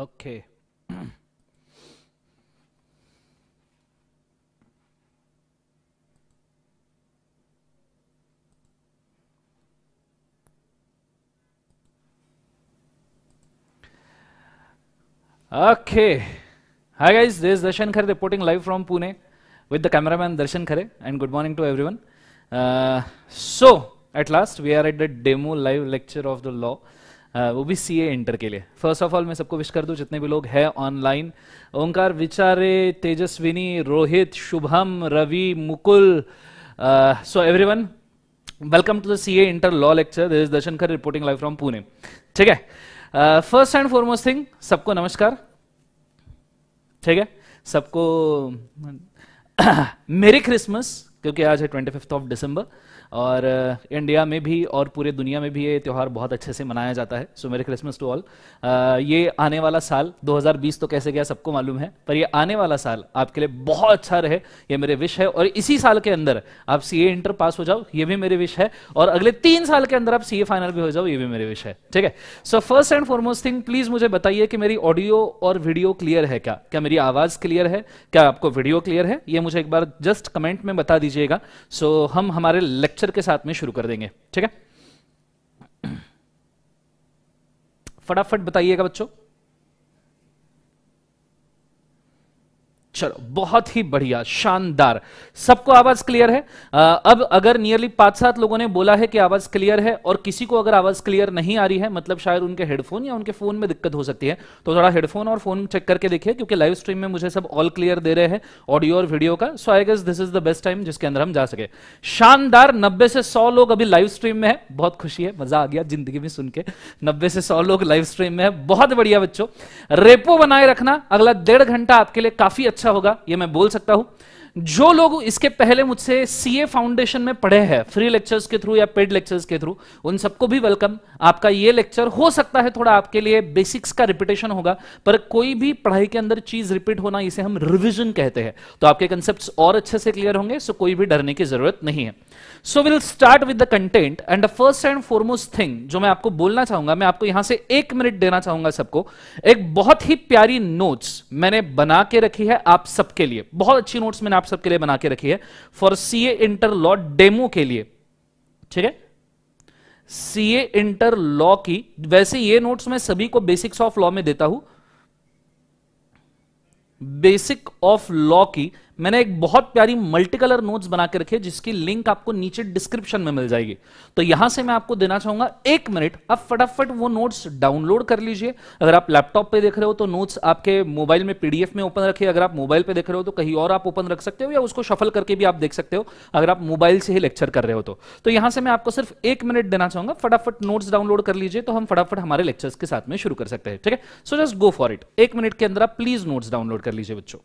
Okay. Okay. Hi guys, this is Darshan Khare reporting live from Pune with the cameraman Darshan Khare and good morning to everyone. Uh, so, at last we are at the demo live lecture of the law. हाँ, वो भी C inter के लिए first of all मैं सबको wish कर दूं जितने भी लोग हैं online Omkar Vichare Tejaswini Rohit Shubham Ravi Mukul so everyone welcome to the C A inter law lecture this दशनकर Darshan Khar reporting live from Pune ठीक है फर्स्ट एंड फॉरमोस्ट थिंग सबको नमस्कार ठीक है सबको मेरी क्रिसमस क्योंकि आज है ट्वेंटी फिफ्थ ऑफ डिसंबर और इंडिया में भी और पूरे दुनिया में भी ये त्यौहार बहुत अच्छे से मनाया जाता है सो मेरे क्रिसमस टू ऑल ये आने वाला साल 2020 तो कैसे गया सबको मालूम है पर ये आने वाला साल आपके लिए बहुत अच्छा रहे ये मेरे विश है और इसी साल के अंदर आप सी इंटर पास हो जाओ ये भी मेरे विश है और अगले तीन साल के अंदर आप सी फाइनल भी हो जाओ ये भी मेरे विश है ठीक है so first and foremost thing please मुझे बताइए कि मेरी ऑडियो और वीडियो क्लियर है क्या क्या मेरी आवाज क्लियर है क्या आपको वीडियो क्लियर है ये मुझे एक बार जस्ट कमेंट में बता दीजिएगा सो so, हम हमारे लेक्चर लेक्चर के साथ में शुरू कर देंगे ठीक है फटाफट बताइएगा बच्चों चलो बहुत ही बढ़िया शानदार सबको आवाज क्लियर है आ, अब अगर नियरली पांच सात लोगों ने बोला है कि आवाज क्लियर है और किसी को अगर आवाज क्लियर नहीं आ रही है मतलब शायद उनके हेडफोन या उनके फोन में दिक्कत हो सकती है तो थोड़ा हेडफोन और फोन चेक करके देखिए क्योंकि लाइव स्ट्रीम में मुझे सब ऑल क्लियर दे रहे हैं ऑडियो और वीडियो का so I guess this is the best time जिसके अंदर हम जा सके शानदार नब्बे से सौ लोग अभी लाइव स्ट्रीम में है बहुत खुशी है मजा आ गया जिंदगी में सुन के नब्बे से सौ लोग लाइव स्ट्रीम में है बहुत बढ़िया बच्चों रेपो बनाए रखना अगला डेढ़ घंटा आपके लिए काफी अच्छा अच्छा होगा ये मैं बोल सकता हूं जो लोग इसके पहले मुझसे सीए फाउंडेशन में पढ़े हैं फ्री लेक्चर्स के थ्रू या पेड लेक्चर्स के थ्रू उन सबको भी वेलकम आपका ये लेक्चर हो सकता है थोड़ा आपके लिए बेसिक्स का रिपीटेशन होगा पर कोई भी पढ़ाई के अंदर चीज रिपीट होना इसे हम रिविजन कहते हैं तो आपके कंसेप्ट और अच्छे से क्लियर होंगे सो कोई भी डरने की जरूरत नहीं है so will start with the content and the first and foremost thing जो मैं आपको बोलना चाहूंगा मैं आपको यहां से एक मिनट देना चाहूंगा सबको एक बहुत ही प्यारी नोट्स मैंने बना के रखी है आप सबके लिए बहुत अच्छी नोट्स मैंने आप सबके लिए बना के रखी है for C A inter law demo के लिए ठीक है सीए इंटर लॉ की वैसे ये नोट्स मैं सभी को बेसिक्स ऑफ लॉ में देता हूं बेसिक ऑफ लॉ की मैंने एक बहुत प्यारी मल्टी कलर नोट्स बना के रखे जिसकी लिंक आपको नीचे डिस्क्रिप्शन में मिल जाएगी तो यहां से मैं आपको देना चाहूंगा एक मिनट आप फटाफट वो नोट्स डाउनलोड कर लीजिए अगर आप लैपटॉप पे देख रहे हो तो नोट्स आपके मोबाइल में पीडीएफ में ओपन रखिए अगर आप मोबाइल पे देख रहे हो तो कहीं और आप ओपन रख सकते हो या उसको शफल करके भी आप देख सकते हो अगर आप मोबाइल से ही लेक्चर कर रहे हो तो, तो यहां से मैं आपको सिर्फ एक मिनट देना चाहूंगा फटाफट नोट्स डाउनलोड कर लीजिए तो हम फटाफट हमारे लेक्चर्स के साथ में शुरू कर सकते हैं ठीक है so just go for it एक मिनट के अंदर आप प्लीज नोट्स डाउनलोड कर लीजिए बच्चों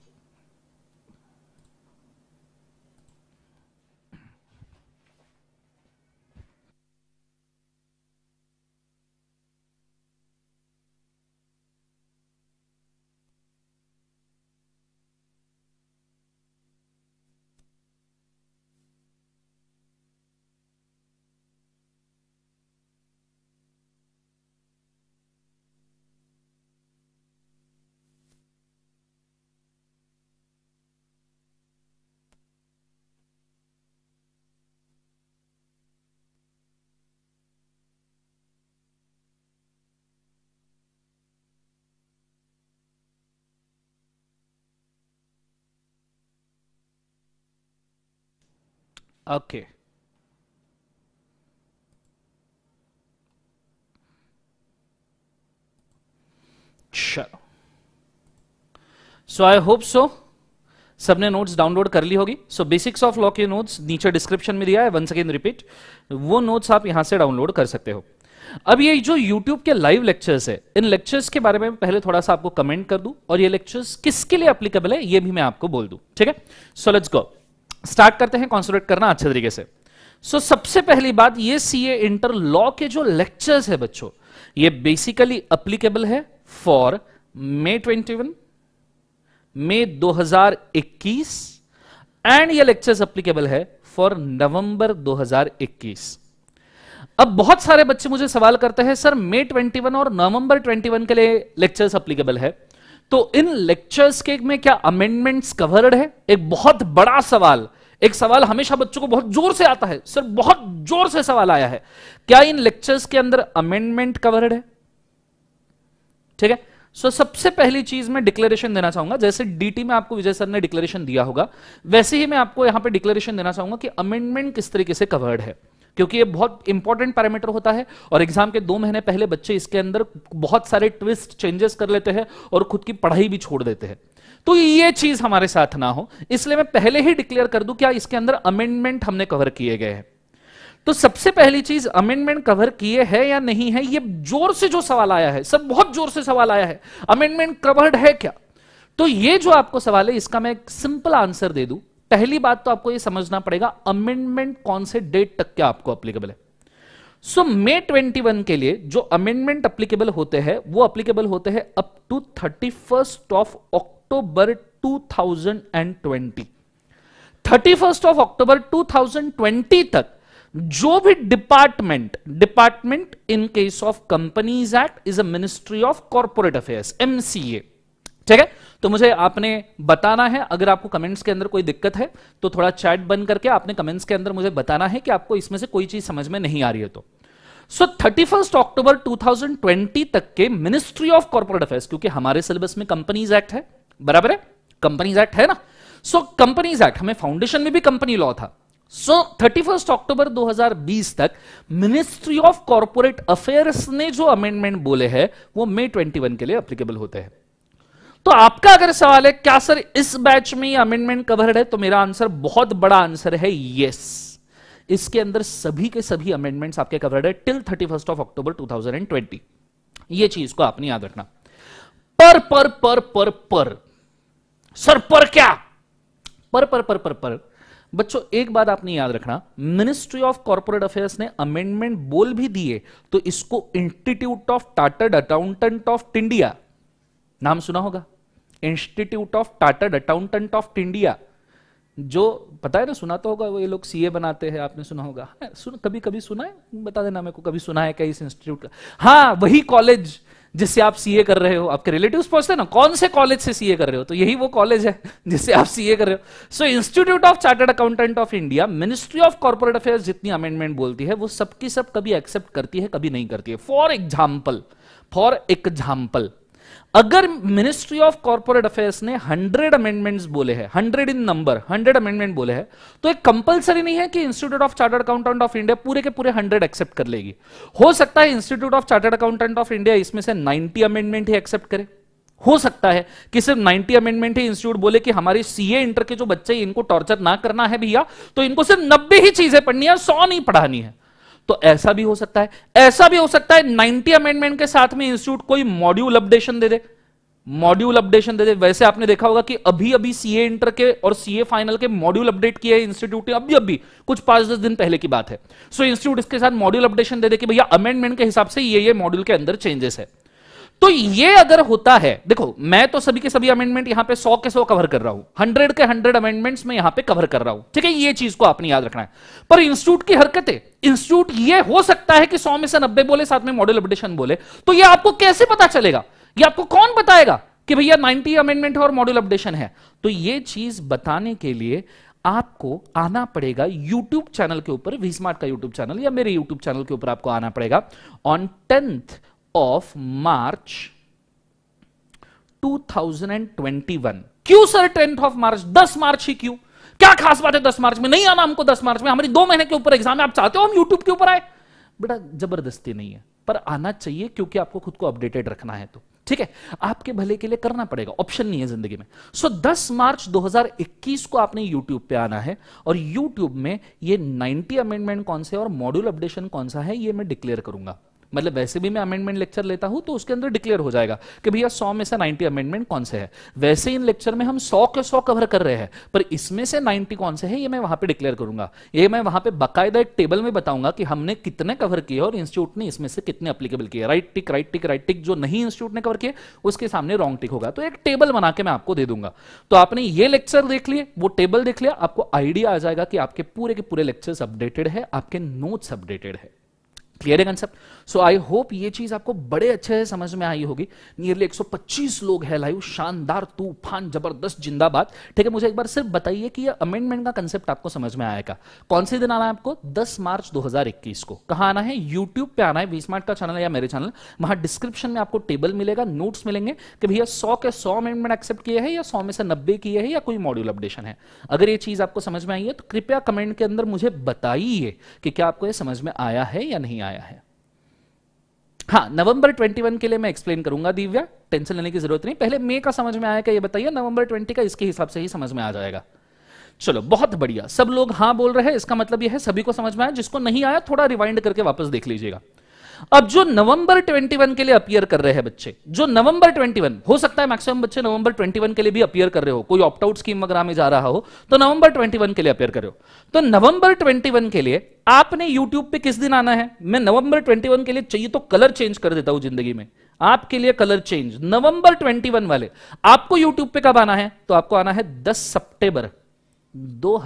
Okay. So I hope so सबने नोट्स डाउनलोड कर ली होगी सो बेसिक्स ऑफ लॉ के नोट्स नीचे डिस्क्रिप्शन में दिया है वंस अगेन रिपीट वो नोट्स आप यहां से डाउनलोड कर सकते हो अब ये जो YouTube के लाइव लेक्चर्स है इन लेक्चर्स के बारे में पहले थोड़ा सा आपको कमेंट कर दूं और ये लेक्चर्स किसके लिए अप्लीकेबल है ये भी मैं आपको बोल दूं ठीक है सो लेट्स गो स्टार्ट करते हैं कॉन्सेंट्रेट करना अच्छे तरीके से सो so, सबसे पहली बात ये ए इंटर लॉ के जो लेक्चर्स है बच्चों ये बेसिकली अप्लीकेबल है फॉर मे 21 हजार 2021 एंड ये लेक्चर्स अप्लीकेबल है फॉर नवंबर 2021 अब बहुत सारे बच्चे मुझे सवाल करते हैं सर मे 21 और नवंबर 21 के लिए लेक्चर्स अप्लीकेबल है तो इन लेक्चर्स के में क्या अमेंडमेंट्स कवर्ड है एक बहुत बड़ा सवाल एक सवाल हमेशा बच्चों को बहुत जोर से आता है सर बहुत जोर से सवाल आया है क्या इन लेक्चर्स के अंदर अमेंडमेंट कवर्ड है ठीक है सो सबसे पहली चीज मैं डिक्लेरेशन देना चाहूंगा जैसे डीटी में आपको विजय सर ने डिक्लेरेशन दिया होगा वैसे ही मैं आपको यहां पे डिक्लेरेशन देना चाहूंगा कि अमेंडमेंट किस तरीके से कवर्ड है क्योंकि ये बहुत इंपॉर्टेंट पैरामीटर होता है और एग्जाम के दो महीने पहले बच्चे इसके अंदर बहुत सारे ट्विस्ट चेंजेस कर लेते हैं और खुद की पढ़ाई भी छोड़ देते हैं तो ये चीज हमारे साथ ना हो इसलिए मैं पहले ही डिक्लेयर कर दूं क्या इसके अंदर अमेंडमेंट हमने कवर किए गए हैं तो सबसे पहली चीज अमेंडमेंट कवर किए है या नहीं है ये जोर से जो सवाल आया है सब बहुत जोर से सवाल आया है अमेंडमेंट कवर्ड है क्या तो ये जो आपको सवाल है इसका मैं एक सिंपल आंसर दे दू पहली बात तो आपको ये समझना पड़ेगा अमेंडमेंट कौन से डेट तक क्या आपको अप्लीकेबल है सो मे ट्वेंटी के लिए जो अमेंडमेंट अप्लीकेबल होते हैं वो अप्लीकेबल होते हैं up to thirty first of October 2020 31 of October 2020 तक जो भी department department in case of companies act is a ministry of corporate affairs MCA ठीक है तो मुझे आपने बताना है अगर आपको कमेंट्स के अंदर कोई दिक्कत है तो थोड़ा चैट बंद करके आपने कमेंट्स के अंदर मुझे बताना है कि आपको इसमें से कोई चीज समझ में नहीं आ रही है तो सो थर्टी फर्स्ट अक्टूबर 2020 तक के मिनिस्ट्री ऑफ कॉर्पोरेट अफेयर्स क्योंकि हमारे सिलेबस में कंपनीज एक्ट है बराबर है कंपनीज एक्ट है ना सो कंपनीज एक्ट हमें फाउंडेशन में भी कंपनी लॉ था सो so, 31 अक्टूबर 2020 तक मिनिस्ट्री ऑफ कॉर्पोरेट अफेयर्स ने जो अमेंडमेंट बोले हैं वो मे 21 के लिए अप्लीकेबल होते हैं तो आपका अगर सवाल है क्या सर इस बैच में अमेंडमेंट कवर्ड है तो मेरा आंसर बहुत बड़ा आंसर है यस इसके अंदर सभी के सभी अमेंडमेंट्स आपके कवर्ड है till thirty first of October 2020 ये चीज को आपने याद रखना पर पर पर पर पर पर सर पर क्या पर पर पर पर पर बच्चों एक बात आपने याद रखना मिनिस्ट्री ऑफ कॉर्पोरेट अफेयर्स ने अमेंडमेंट बोल भी दिए तो इसको institute of chartered accountant of India नाम सुना होगा institute of chartered accountant of India जो पता है ना सुना तो होगा वो ये लोग सीए बनाते हैं आपने सुना होगा हाँ, सुन कभी कभी सुना है बता देना मेरे को कभी सुना है क्या इस इंस्टीट्यूट का हाँ वही कॉलेज जिससे आप सीए कर रहे हो आपके रिलेटिव पहुंचते हैं ना कौन से कॉलेज से सीए कर रहे हो तो यही वो कॉलेज है जिससे आप सीए कर रहे हो so institute of chartered accountant of India ministry of corporate affairs जितनी अमेंडमेंट बोलती है वो सबकी सब कभी एक्सेप्ट करती है कभी नहीं करती है फॉर एग्जाम्पल फॉर एग्जाम्पल अगर मिनिस्ट्री ऑफ कॉर्पोरेट अफेयर्स ने हंड्रेड अमेंडमेंट्स बोले हैं hundred in number hundred amendment बोले हैं तो एक कंपलसरी नहीं है कि institute of chartered accountant of India पूरे के पूरे हंड्रेड एक्सेप्ट कर लेगी हो सकता है institute of chartered accountant of India इसमें से नाइनटी अमेंडमेंट ही एक्सेप्ट करे हो सकता है कि सिर्फ 90 अमेंडमेंट ही इंस्टीट्यूट बोले कि हमारी सीए इंटर के जो बच्चे इनको टॉर्चर ना करना है भैया तो इनको सिर्फ 90 ही चीजें पढ़नी है 100 नहीं पढ़ानी है तो ऐसा भी हो सकता है ऐसा भी हो सकता है नाइनटी अमेंडमेंट के साथ में इंस्टीट्यूट कोई मॉड्यूल अपडेशन दे दे मॉड्यूल अपडेशन दे दे वैसे आपने देखा होगा कि अभी अभी सीए इंटर के और सीए फाइनल के मॉड्यूल अपडेट किए इंस्टीट्यूट ने अभी अभी कुछ पांच दस दिन पहले की बात है सो so, इंस्टीट्यूट इसके साथ मॉड्यूल अपडेशन दे दे कि भैया अमेंडमेंट के हिसाब से ये ये मॉड्यूल के अंदर चेंजेस है तो ये अगर होता है देखो मैं तो सभी के सभी अमेंडमेंट यहां पे 100 के 100 कवर कर रहा हूं 100 के 100 अमेंडमेंट्स में यहां पे कवर कर रहा हूं ठीक है ये चीज को आपने याद रखना है पर इंस्टीट्यूट की है इंस्टीट्यूट ये हो सकता है कि 100 में से 90 बोले साथ में मॉडल अपडेशन बोले तो ये आपको कैसे पता चलेगा ये आपको कौन बताएगा कि भैया नाइनटी अमेंडमेंट है और मॉडल अपडेशन है तो ये चीज बताने के लिए आपको आना पड़ेगा यूट्यूब चैनल के ऊपर वी का यूट्यूब चैनल या मेरे यूट्यूब चैनल के ऊपर आपको आना पड़ेगा ऑन टेंथ ऑफ मार्च 2021 क्यों sir tenth of March 10 March ही क्यों क्या खास बात है 10 मार्च में नहीं आना हमको 10 मार्च में हमारी दो महीने के ऊपर एग्जाम है आप चाहते हो हम यूट्यूब के ऊपर आए बेटा जबरदस्ती नहीं है पर आना चाहिए क्योंकि आपको खुद को अपडेटेड रखना है तो ठीक है आपके भले के लिए करना पड़ेगा ऑप्शन नहीं है जिंदगी में सो so, 10 मार्च 2021 को आपने यूट्यूब पे आना है और यूट्यूब में ये 90 अमेंडमेंट कौन से और मॉड्यूल अपडेशन कौन सा है ये मैं डिक्लेयर करूंगा मतलब वैसे भी मैं अमेंडमेंट लेक्चर लेता हूं तो उसके अंदर डिक्लेयर हो जाएगा कि भैया सौ में से नाइन्टी अमेंडमेंट कौन से है वैसे इन लेक्चर में हम सौ के सौ कवर कर रहे हैं पर इसमें से नाइनटी कौन से है ये मैं वहां पर डिक्लेयर करूंगा ये मैं वहां पर बाकायदा एक टेबल में बताऊंगा कि हमने कितने कवर किए और इंस्टीट्यूट ने इसमें से कितने अप्लीकेबल किए right tick right tick right tick जो नहीं इंस्टीट्यूट ने कवर किए उसके सामने रॉन्ग टिक होगा तो एक टेबल बना के मैं आपको दे दूंगा तो आपने ये लेक्चर देख लिए वो टेबल देख लिया आपको आइडिया आ जाएगा कि आपके पूरे के पूरे लेक्चर्स अपडेटेड है आपके नोट्स अपडेटेड है क्लियर है कंसेप्ट सो आई होप ये चीज आपको बड़े अच्छे से समझ में आई होगी नियरली 125 लोग है लाइव शानदार तूफान जबरदस्त जिंदाबाद ठीक है मुझे एक बार सिर्फ बताइए कि ये अमेंडमेंट का कंसेप्ट आपको समझ में आएगा कौन से दिन आना है आपको 10 मार्च 2021 को कहा आना है यूट्यूब पे आना है वी का चैनल या मेरे चैनल वहां डिस्क्रिप्शन में आपको टेबल मिलेगा नोट्स मिलेंगे कि भैया सौ के सौ अमेंडमेंट एक्सेप्ट किए हैं या सौ में से नब्बे किए हैं या कोई मॉड्यूल अपडेशन है अगर ये चीज आपको समझ में आई है तो कृपया कमेंट के अंदर मुझे बताइए कि क्या आपको यह समझ में आया है या नहीं आया आया है हाँ नवंबर 21 के लिए मैं एक्सप्लेन करूंगा दिव्या टेंशन लेने की जरूरत नहीं पहले मे का समझ में आया क्या ये बताइए नवंबर 20 का इसके हिसाब से ही समझ में आ जाएगा चलो बहुत बढ़िया सब लोग हाँ बोल रहे हैं इसका मतलब यह है सभी को समझ में आया जिसको नहीं आया थोड़ा रिवाइंड करके वापस देख लीजिएगा अब जो नवंबर 21 के लिए अपियर कर रहे हैं बच्चे जो नवंबर 21 हो सकता है मैक्सिमम बच्चे नवंबर 21 के लिए भी अपियर कर रहे हो कोई ऑप्ट आउट स्कीम वगैरह में जा रहा हो तो नवंबर 21 के लिए अपियर कर रहे हो तो नवंबर 21 के लिए आपने यूट्यूब पे किस दिन आना है मैं नवंबर 21 के लिए चाहिए तो कलर चेंज कर देता हूं जिंदगी में आपके लिए कलर चेंज नवंबर ट्वेंटी वाले आपको यूट्यूब पे कब आना है तो आपको आना है दस सितंबर दो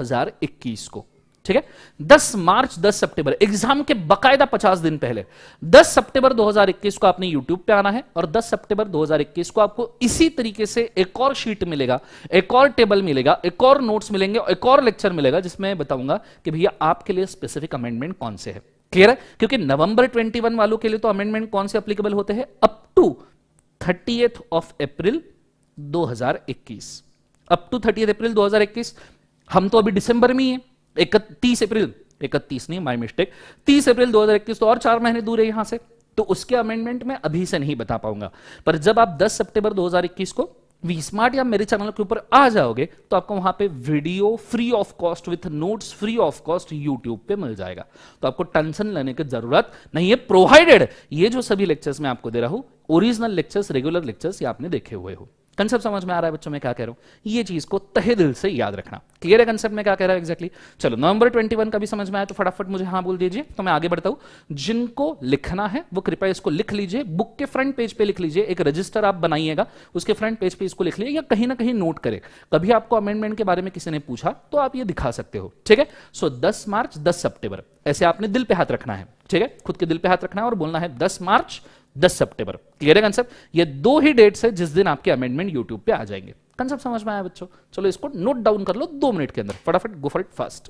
को ठीक है 10 मार्च 10 सितंबर एग्जाम के बकायदा 50 दिन पहले 10 सितंबर 2021 को आपने यूट्यूब पे आना है और 10 सितंबर 2021 को आपको इसी तरीके से एक और शीट मिलेगा एक और टेबल मिलेगा एक और नोट्स मिलेंगे एक और लेक्चर मिलेगा जिसमें बताऊंगा कि भैया आपके लिए स्पेसिफिक अमेंडमेंट कौन से है क्लियर है क्योंकि नवंबर ट्वेंटी वालों के लिए तो अमेंडमेंट कौन से अप्लीकेबल होते हैं up to thirty of April दो अप टू थर्टी अप्रैल दो हम तो अभी दिसंबर में ही है इकतीस अप्रैल इकतीस नहीं माई मिस्टेक तीस अप्रैल दो तो और चार महीने दूर है यहां से तो उसके अमेंडमेंट में अभी से नहीं बता पाऊंगा पर जब आप 10 सितंबर 2021 को वी स्मार्ट या मेरे चैनल के ऊपर आ जाओगे तो आपको वहां पे video free of cost with notes free of cost YouTube पे मिल जाएगा तो आपको टेंशन लेने की जरूरत नहीं है प्रोवाइडेड ये जो सभी लेक्चर्स मैं आपको दे रहा हूं ओरिजिनल लेक्चर्स रेगुलर लेक्चर्स ये आपने देखे हुए हो कंसेप्ट समझ में आ रहा है बच्चों में क्या कह रहा हूं ये चीज को तहे दिल से याद रखना क्लियर है कंसेप्ट में क्या कह रहा है एक्जैक्टली चलो नवंबर ट्वेंटी वन का भी समझ में आया तो फटाफट मुझे हाँ बोल दीजिए तो मैं आगे बढ़ता हूं जिनको लिखना है वो कृपया इसको लिख लीजिए बुक के फ्रंट पेज पे लिख लीजिए एक रजिस्टर आप बनाइएगा उसके फ्रंट पेज पे इसको लिख लीजिए या कहीं ना कहीं नोट करे कभी आपको अमेंडमेंट के बारे में किसी ने पूछा तो आप ये दिखा सकते हो ठीक है सो दस मार्च दस सेप्टेबर ऐसे आपने दिल पे हाथ रखना है ठीक है खुद के दिल पे हाथ रखना है और बोलना है दस मार्च 10 सितंबर क्लियर है कंसेप्ट ये दो ही डेट्स है जिस दिन आपके अमेंडमेंट यूट्यूब पे आ जाएंगे कंसेप्ट समझ में आया बच्चों चलो इसको नोट डाउन कर लो दो मिनट के अंदर फटाफट गो फॉर इट फास्ट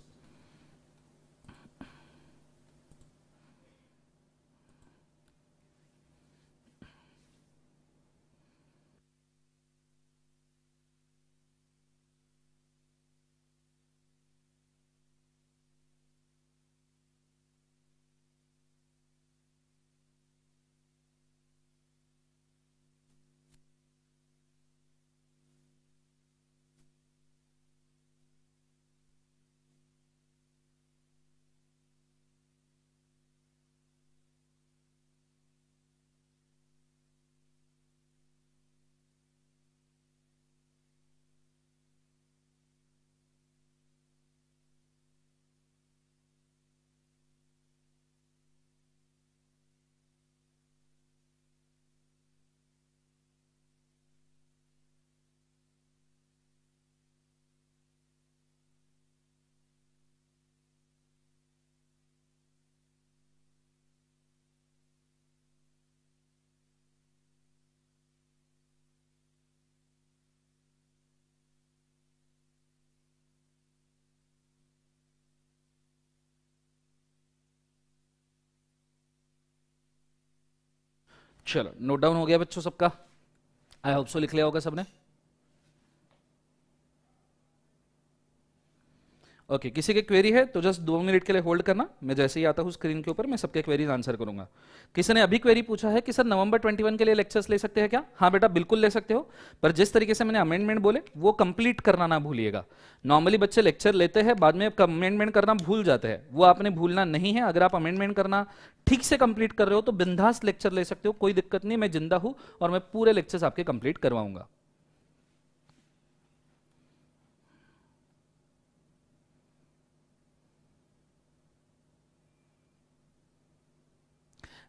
चलो नोट डाउन हो गया बच्चों सबका आई होप सो लिख लिया होगा सबने ओके okay, किसी की क्वेरी है तो जस्ट दो मिनट के लिए होल्ड करना मैं जैसे ही आता हूँ स्क्रीन के ऊपर मैं सबके क्वेरीज आंसर करूंगा किसी ने अभी क्वेरी पूछा है कि सर नवंबर 21 के लिए लेक्चर्स ले सकते हैं क्या हाँ बेटा बिल्कुल ले सकते हो पर जिस तरीके से मैंने अमेंडमेंट बोले वो कंप्लीट करना ना भूलिएगा नॉर्मली बच्चे लेक्चर लेते हैं बाद में अमेंडमेंट करना भूल जाते हैं वो आपने भूलना नहीं है अगर आप अमेंडमेंट करना ठीक से कंप्लीट कर रहे हो तो बिंदास लेक्चर ले सकते हो कोई दिक्कत नहीं मैं जिंदा हूँ और मैं पूरे लेक्चर्स आपके कंप्लीट करवाऊंगा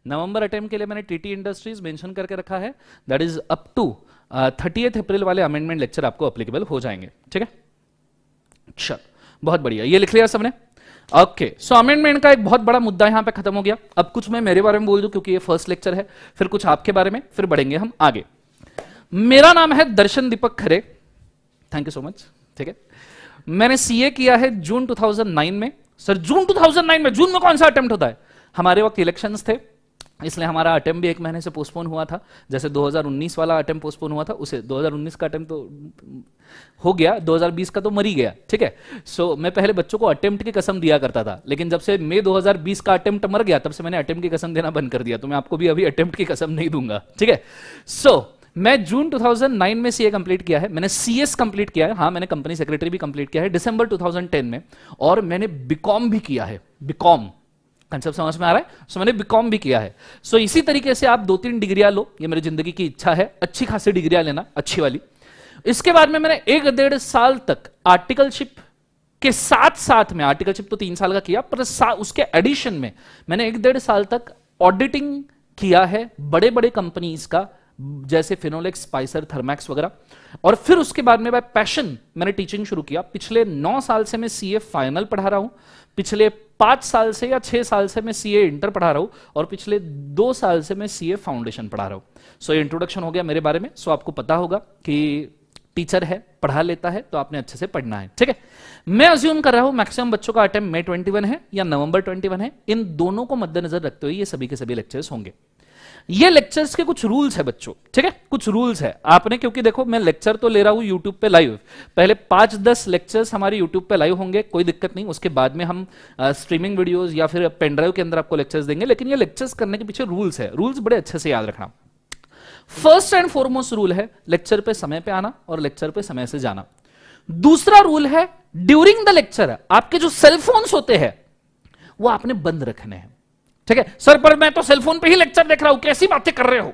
नवंबर अटेम्प के लिए मैंने टीटी इंडस्ट्रीज मेंशन करके रखा है that is up to thirty April वाले अमेंडमेंट लेक्चर आपको अप्लीकेबल हो जाएंगे ठीक है चल बहुत बढ़िया ये लिख लिया सबने okay okay. So so, amendment का एक बहुत बड़ा मुद्दा यहां पे खत्म हो गया अब कुछ मैं मेरे बारे में बोल दू क्योंकि ये फर्स्ट लेक्चर है फिर कुछ आपके बारे में फिर बढ़ेंगे हम आगे मेरा नाम है Darshan Deepak Khare thank you so much ठीक है मैंने सीए किया है जून 2009 में सर जून 2009 में जून में कौन सा अटेम्प्ट होता है हमारे वक्त इलेक्शंस थे इसलिए हमारा अटैम्प भी एक महीने से पोस्टपोन हुआ था जैसे 2019 वाला अटैम्प पोस्टपोन हुआ था उसे 2019 का अटैम्प तो हो गया 2020 का तो मरी गया ठीक है सो so, मैं पहले बच्चों को अटैम्प्ट की कसम दिया करता था लेकिन जब से मई 2020 का अटैम्प्ट मर गया तब से मैंने अटैम्प्ट की कसम देना बंद कर दिया तो मैं आपको भी अभी अटैम्प्ट की कसम नहीं दूंगा ठीक है सो मैं जून 2009 में सीए कंप्लीट किया है मैंने सीएस कंप्लीट किया है हाँ मैंने कंपनी सेक्रेटरी भी कंप्लीट किया है दिसंबर 2010 में और मैंने बीकॉम भी किया है बीकॉम कंसेप्ट समझ में आ रहा है सो so, मैंने बीकॉम भी किया है सो so, इसी तरीके से आप दो तीन डिग्रियां लो ये मेरी जिंदगी की इच्छा है अच्छी खासी डिग्रियां लेना अच्छी वाली इसके बाद में मैंने एक डेढ़ साल तक आर्टिकलशिप के साथ साथ में आर्टिकलशिप तो तीन साल का किया पर उसके एडिशन में मैंने एक डेढ़ साल तक ऑडिटिंग किया है बड़े बड़े कंपनीज का जैसे फिनोलेक्स स्पाइसर थर्मैक्स वगैरह और फिर उसके बाद में बाय पैशन मैंने टीचिंग शुरू किया पिछले नौ साल से मैं सीए फाइनल पढ़ा रहा हूं पिछले पांच साल से या छह साल से मैं सी इंटर पढ़ा रहा हूं और पिछले दो साल से मैं सीए फाउंडेशन पढ़ा रहा हूं सो so, इंट्रोडक्शन हो गया मेरे बारे में सो so, आपको पता होगा कि टीचर है पढ़ा लेता है तो आपने अच्छे से पढ़ना है ठीक है मैं अज्यूम कर रहा हूं मैक्सिमम बच्चों का अटेम्प्ट मई 21 है या नवंबर 21 है इन दोनों को मद्देनजर रखते हुए ये सभी के सभी लेक्चर्स होंगे ये लेक्चर्स के कुछ रूल्स है बच्चों ठीक है कुछ रूल्स है आपने क्योंकि देखो मैं लेक्चर तो ले रहा हूं यूट्यूब पे लाइव पहले पांच दस लेक्चर्स हमारे यूट्यूब पे लाइव होंगे कोई दिक्कत नहीं उसके बाद में हम स्ट्रीमिंग वीडियो या फिर पेनड्राइव के अंदर आपको लेक्चर्स देंगे लेकिन ये लेक्चर्स करने के पीछे रूल्स है रूल्स बड़े अच्छे से याद रखना फर्स्ट एंड फॉरमोस्ट रूल है लेक्चर पे समय पर आना और लेक्चर पे समय से जाना दूसरा रूल है ड्यूरिंग द लेक्चर आपके जो सेलफोन्स होते हैं वो आपने बंद रखने हैं ठीक है सर पर मैं तो सेलफोन पे ही लेक्चर देख रहा हूं कैसी बातें कर रहे हो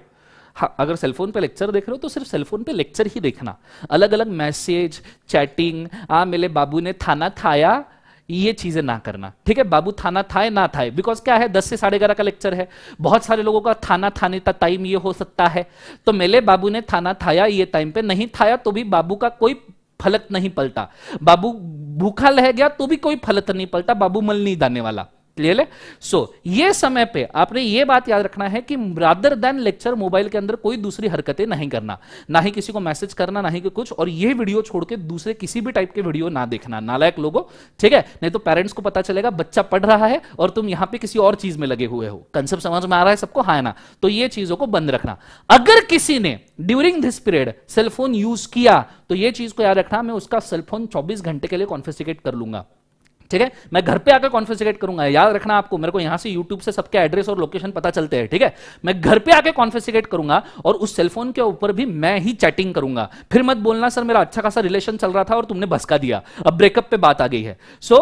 हाँ अगर सेलफोन पे लेक्चर देख रहे हो तो सिर्फ सेलफोन पे लेक्चर ही देखना अलग अलग मैसेज चैटिंग आ मेरे बाबू ने थाना थाया ये चीजें ना करना ठीक है बाबू थाना थाए ना थाए बिकॉज क्या है दस से साढ़े ग्यारह का लेक्चर है बहुत सारे लोगों का थाना थाने का टाइम ये हो सकता है तो मेले बाबू ने थाना थाया ये टाइम पे नहीं थाया तो भी बाबू का कोई फलक नहीं पलटा बाबू भूखा रह गया तो भी कोई फलत नहीं पलता बाबू मल नहीं दाने वाला क्लियर है सो ये समय पे आपने ये बात याद रखना है कि रादर देन लेक्चर मोबाइल के अंदर कोई दूसरी हरकतें नहीं करना ना ही किसी को मैसेज करना ना ही कुछ और ये वीडियो छोड़ के दूसरे किसी भी टाइप के वीडियो ना देखना नालायक लोगों ठीक है नहीं तो पेरेंट्स को पता चलेगा बच्चा पढ़ रहा है और तुम यहां पर किसी और चीज में लगे हुए हो कंसेप्ट समझ में आ रहा है सबको हाँ ना तो ये चीजों को बंद रखना अगर किसी ने during this period cellphone use किया तो ये चीज को याद रखना मैं उसका सेलफोन चौबीस घंटे के लिए कॉन्फिस्टिकेट कर लूंगा ठीक है मैं घर पे आकर कॉन्फिसिकेट करूंगा याद रखना आपको मेरे को यहां से यूट्यूब से सबके एड्रेस और लोकेशन पता चलते हैं ठीक है मैं घर पे आके कॉन्फिसिकेट करूंगा और उस सेलफोन के ऊपर भी मैं ही चैटिंग करूंगा फिर मत बोलना सर मेरा अच्छा खासा रिलेशन चल रहा था और तुमने भसका दिया अब ब्रेकअप पे बात आ गई है सो so,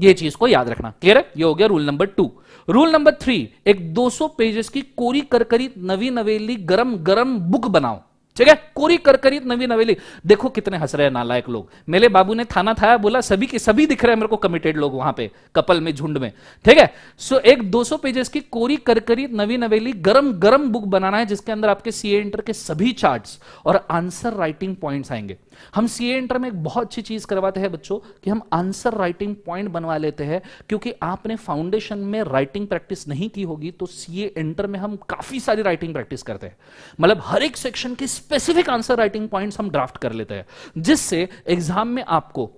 ये चीज को याद रखना क्लियर है ये हो गया rule number two rule number three एक 200 पेजेस की कोरी करकरी नवी नवेली गरम गरम बुक बनाओ ठीक है कोरी करी नवी नवेली देखो कितने हंस रहे हैं नालायक लोग मेरे बाबू ने थाना थाया बोला सभी के सभी दिख रहे हैं मेरे को कमिटेड लोग वहां पे कपल में झुंड में ठीक है सो एक 200 पेजेस की कोरी करी नवी नवेली गरम गरम बुक बनाना है जिसके अंदर आपके सीए इंटर के सभी चार्ट और आंसर राइटिंग पॉइंट आएंगे हम सी एंटर में एक बहुत अच्छी चीज करवाते हैं बच्चों कि हम आंसर राइटिंग पॉइंट बनवा लेते हैं क्योंकि आपने फाउंडेशन में राइटिंग प्रैक्टिस नहीं की होगी तो सी इंटर में हम काफी सारी राइटिंग प्रैक्टिस करते हैं मतलब हर एक सेक्शन के स्पेसिफिक आंसर राइटिंग पॉइंट हम ड्राफ्ट कर लेते हैं जिससे एग्जाम में आपको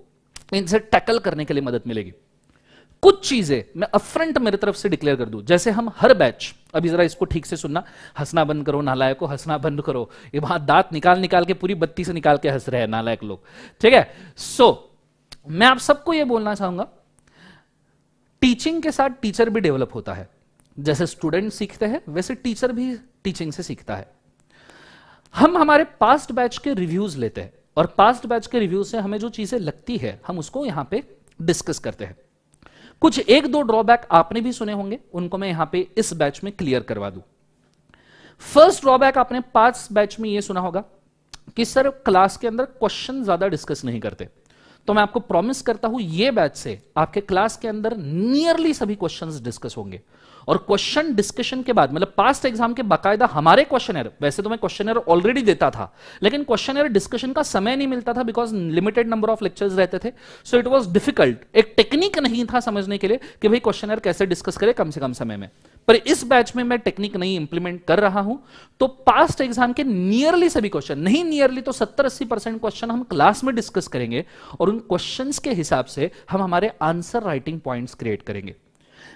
इनसे टैकल करने के लिए मदद मिलेगी कुछ चीजें मैं अफ्रंट मेरी तरफ से डिक्लेयर कर दू जैसे हम हर बैच अभी ज़रा इसको ठीक से सुनना हंसना बंद करो नालायक को हंसना बंद करो ये वहां दांत निकाल निकाल के पूरी बत्ती से निकाल के हंस रहे हैं नालायक लोग ठीक है सो so, मैं आप सबको ये बोलना चाहूंगा टीचिंग के साथ टीचर भी डेवलप होता है जैसे स्टूडेंट सीखते हैं वैसे टीचर भी टीचिंग से सीखता है हम हमारे पास्ट बैच के रिव्यूज लेते हैं और पास्ट बैच के रिव्यूज से हमें जो चीजें लगती है हम उसको यहां पे डिस्कस करते हैं कुछ एक दो ड्रॉबैक आपने भी सुने होंगे उनको मैं यहां पे इस बैच में क्लियर करवा दू फर्स्ट ड्रॉबैक आपने पांच बैच में यह सुना होगा कि सर क्लास के अंदर क्वेश्चन ज्यादा डिस्कस नहीं करते तो मैं आपको प्रॉमिस करता हूं ये बैच से आपके क्लास के अंदर नियरली सभी क्वेश्चंस डिस्कस होंगे और क्वेश्चन डिस्कशन के बाद मतलब पास्ट एग्जाम के बाकायदा हमारे क्वेश्चन वैसे तो मैं क्वेश्चन ऑलरेडी देता था लेकिन क्वेश्चन डिस्कशन का समय नहीं मिलता था because limited number of lectures रहते थे सो इट वॉज डिफिकल्ट एक टेक्निक नहीं था समझने के लिए कि भाई क्वेश्चन कैसे डिस्कस करे कम से कम समय में पर इस बैच में मैं टेक्निक नहीं इंप्लीमेंट कर रहा हूं तो पास्ट एग्जाम के नियरली सभी क्वेश्चन नहीं नियरली तो 70-80 परसेंट क्वेश्चन हम क्लास में डिस्कस करेंगे और उन क्वेश्चंस के हिसाब से हम हमारे आंसर राइटिंग पॉइंट्स क्रिएट करेंगे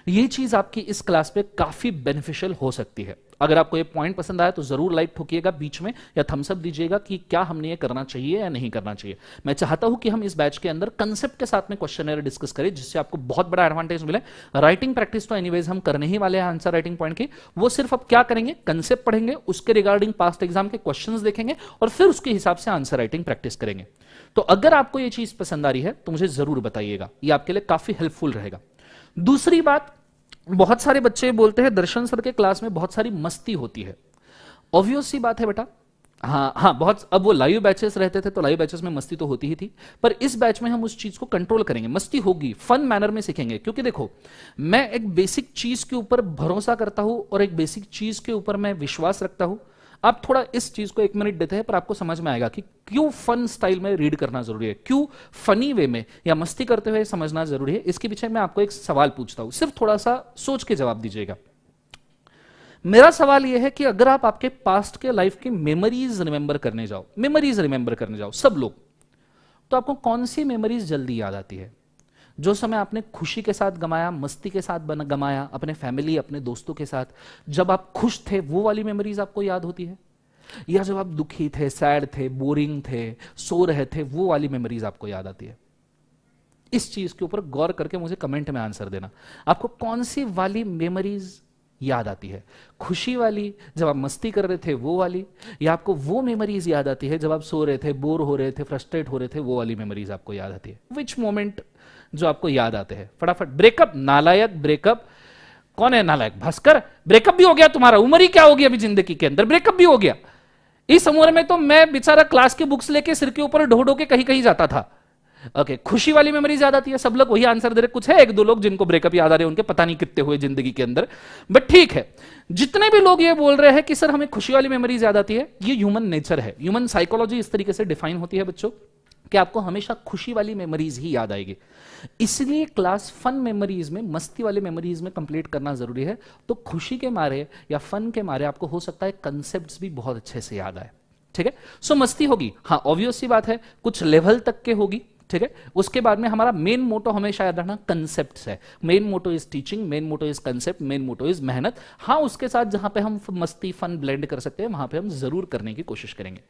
ये चीज आपकी इस क्लास पे काफी बेनिफिशियल हो सकती है अगर आपको ये पॉइंट पसंद आया तो जरूर लाइक ठोकिएगा बीच में या थम्सअप दीजिएगा कि क्या हमने ये करना चाहिए या नहीं करना चाहिए मैं चाहता हूं कि हम इस बैच के अंदर कंसेप्ट के साथ में क्वेश्चन डिस्कस करें जिससे आपको बहुत बड़ा एडवांटेज मिले राइटिंग प्रैक्टिस तो एनीवेज हम करने ही वाले हैं आंसर राइटिंग पॉइंट की वो सिर्फ आप क्या करेंगे कंसेप्ट पढ़ेंगे उसके रिगार्डिंग पास्ट एग्जाम के क्वेश्चन देखेंगे और फिर उसके हिसाब से आंसर राइटिंग प्रैक्टिस करेंगे तो अगर आपको ये चीज पसंद आ रही है तो मुझे जरूर बताइएगा ये आपके लिए काफी हेल्पफुल रहेगा दूसरी बात बहुत सारे बच्चे बोलते हैं दर्शन सर के क्लास में बहुत सारी मस्ती होती है ऑब्वियस सी बात है बेटा हाँ हाँ बहुत अब वो लाइव बैचेस रहते थे तो लाइव बैचेस में मस्ती तो होती ही थी पर इस बैच में हम उस चीज को कंट्रोल करेंगे मस्ती होगी फन मैनर में सीखेंगे क्योंकि देखो मैं एक बेसिक चीज के ऊपर भरोसा करता हूं और एक बेसिक चीज के ऊपर मैं विश्वास रखता हूं आप थोड़ा इस चीज को एक मिनट देते हैं पर आपको समझ में आएगा कि क्यों फन स्टाइल में रीड करना जरूरी है क्यों फनी वे में या मस्ती करते हुए समझना जरूरी है इसके पीछे मैं आपको एक सवाल पूछता हूं सिर्फ थोड़ा सा सोच के जवाब दीजिएगा मेरा सवाल यह है कि अगर आप आपके पास्ट के लाइफ की मेमोरीज रिमेंबर करने जाओ मेमोरीज रिमेंबर करने जाओ सब लोग तो आपको कौन सी मेमोरीज जल्दी याद आती है जो समय आपने खुशी के साथ गमाया मस्ती के साथ बना गमाया अपने फैमिली अपने दोस्तों के साथ जब आप खुश थे वो वाली मेमोरीज आपको याद होती है या जब आप दुखी थे सैड थे बोरिंग थे सो रहे थे वो वाली मेमोरीज आपको याद आती है इस चीज के ऊपर गौर करके मुझे कमेंट में आंसर देना आपको कौन सी वाली मेमोरीज याद आती है खुशी वाली जब आप मस्ती कर रहे थे वो वाली या आपको वो मेमोरीज याद आती है जब आप सो रहे थे बोर हो रहे थे फ्रस्ट्रेट हो रहे थे वो वाली मेमोरीज आपको याद आती है विच मोमेंट जो आपको याद आते हैं फटाफट ब्रेकअप नालायक ब्रेकअप कौन है नालायक भास्कर ब्रेकअप भी हो गया तुम्हारा उम्र ही क्या होगी अभी जिंदगी के अंदर ब्रेकअप भी हो गया इस उम्र में तो मैं बेचारा क्लास की बुक्स लेके सिर के ऊपर ढो ढो के कहीं कहीं जाता था ओके okay, खुशी वाली मेमोरी ज्यादा थी सब लोग वही आंसर दे रहे कुछ है एक दो लोग जिनको ब्रेकअप याद आ रहे उनके पता नहीं कितने हुए जिंदगी के अंदर बट ठीक है जितने भी लोग ये बोल रहे हैं कि सर हमें खुशी वाली मेमोरी ज्यादा आती है ये ह्यूमन नेचर है ह्यूमन साइकोलॉजी इस तरीके से डिफाइन होती है बच्चों कि आपको हमेशा खुशी वाली मेमोरीज ही याद आएगी इसलिए क्लास फन मेमोरीज में मस्ती वाले मेमोरीज में कंप्लीट करना ज़रूरी है तो खुशी के मारे या फन के मारे आपको हो सकता है कंसेप्ट भी बहुत अच्छे से याद आए ठीक है सो मस्ती होगी हाँ ऑब्वियस बात है कुछ लेवल तक के होगी ठीक है उसके बाद में हमारा मेन मोटो हमेशा याद रखना कंसेप्ट है main motto is teaching main motto is concept main motto is मेहनत हाँ उसके साथ जहां पे हम मस्ती फन ब्लेंड कर सकते हैं वहां पे हम जरूर करने की कोशिश करेंगे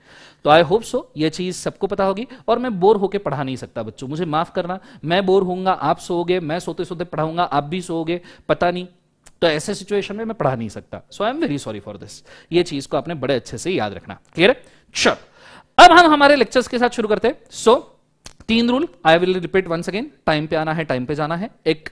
तो आई होप सो ये चीज सबको पता होगी और मैं बोर होकर पढ़ा नहीं सकता बच्चों मुझे माफ करना मैं बोर होऊंगा आप सोओगे मैं सोते सोते पढ़ाऊंगा आप भी सोओगे पता नहीं तो ऐसे सिचुएशन में मैं पढ़ा नहीं सकता so I am very sorry for this ये चीज को आपने बड़े अच्छे से याद रखना क्लियर है चलो अब हम हमारे लेक्चर्स के साथ शुरू करते हैं सो so, तीन rule I will repeat once again time पे आना है टाइम पे जाना है एक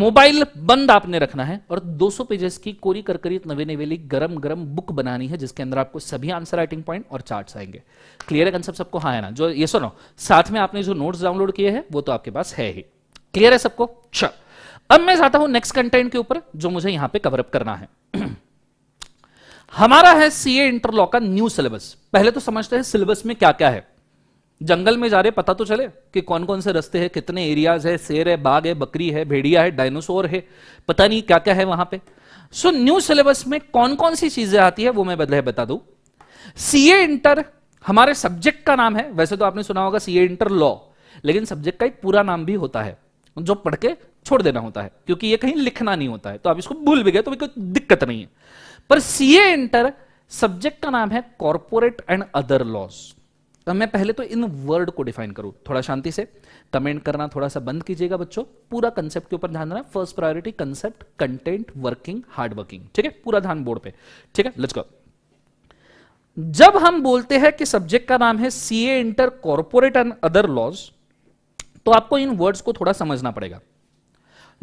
मोबाइल बंद आपने रखना है और 200 पेजेस की कोरी करकरीत नवे नवेली गरम गरम बुक बनानी है जिसके अंदर आपको सभी आंसर राइटिंग पॉइंट और चार्ट्स आएंगे क्लियर है कंसेप्ट सबको हाँ है ना जो ये सुनो साथ में आपने जो नोट्स डाउनलोड किए हैं वो तो आपके पास है ही क्लियर है सबको चल अब मैं जाता हूं नेक्स्ट कंटेंट के ऊपर जो मुझे यहां पे कवरअप करना है हमारा है सीए ए का न्यू सिलेबस पहले तो समझते हैं सिलेबस में क्या क्या है जंगल में जा रहे पता तो चले कि कौन कौन से रस्ते हैं कितने एरियाज है शेर है बाघ है बकरी है भेड़िया है डायनासोर है पता नहीं क्या क्या है वहां पे सो न्यू सिलेबस में कौन कौन सी चीजें आती है वो मैं बदले बता दू सीए इंटर हमारे सब्जेक्ट का नाम है वैसे तो आपने सुना होगा सी इंटर लॉ लेकिन सब्जेक्ट का एक पूरा नाम भी होता है जो पढ़ के छोड़ देना होता है क्योंकि ये कहीं लिखना नहीं होता है तो आप इसको भूल भी गए तो भी कोई दिक्कत नहीं है पर सीए इंटर सब्जेक्ट का नाम है कॉर्पोरेट एंड अदर लॉस मैं पहले तो इन वर्ड को डिफाइन करूं थोड़ा शांति से कमेंट करना थोड़ा सा बंद कीजिएगा बच्चों पूरा कंसेप्ट के ऊपर ध्यान देना first priority concept content working hard working ठीक है पूरा ध्यान बोर्ड पे ठीक है लेट्स गो जब हम बोलते हैं कि सब्जेक्ट का नाम है C A inter corporate and other laws तो आपको इन वर्ड्स को थोड़ा समझना पड़ेगा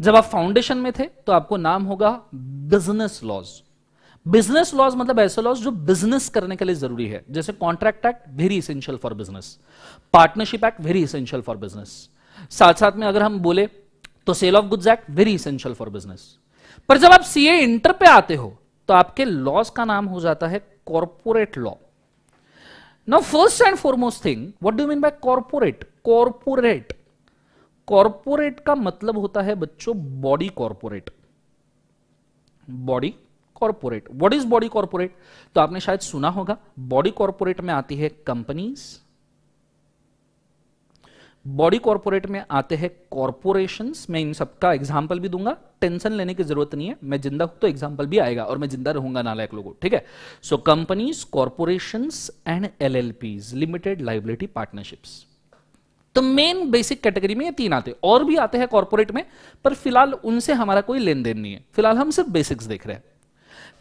जब आप फाउंडेशन में थे तो आपको नाम होगा बिजनेस लॉज बिजनेस लॉज मतलब ऐसे लॉज जो बिजनेस करने के लिए जरूरी है जैसे contract act very essential for business partnership act very essential for business साथ साथ में अगर हम बोले तो sale of goods act very essential for business पर जब आप सीए इंटर पे आते हो तो आपके लॉज का नाम हो जाता है corporate law now first and foremost thing what do mean by corporate corporate corporate का मतलब होता है बच्चों body corporate body corporate what is body corporate तो आपने शायद सुना होगा बॉडी कॉरपोरेट में आती है कंपनीज बॉडी कॉरपोरेट में आते हैं कॉर्पोरेशन मैं इन सबका एग्जाम्पल भी दूंगा टेंशन लेने की जरूरत नहीं है मैं जिंदा हूं तो एग्जाम्पल भी आएगा और मैं जिंदा रहूंगा नालायक लोगों ठीक है so companies corporation and LLPs limited liability partnerships तो मेन बेसिक कैटेगरी में ये तीन आते हैं और भी आते हैं कॉर्पोरेट में पर फिलहाल उनसे हमारा कोई लेन देन नहीं है फिलहाल हम सिर्फ बेसिक्स देख रहे हैं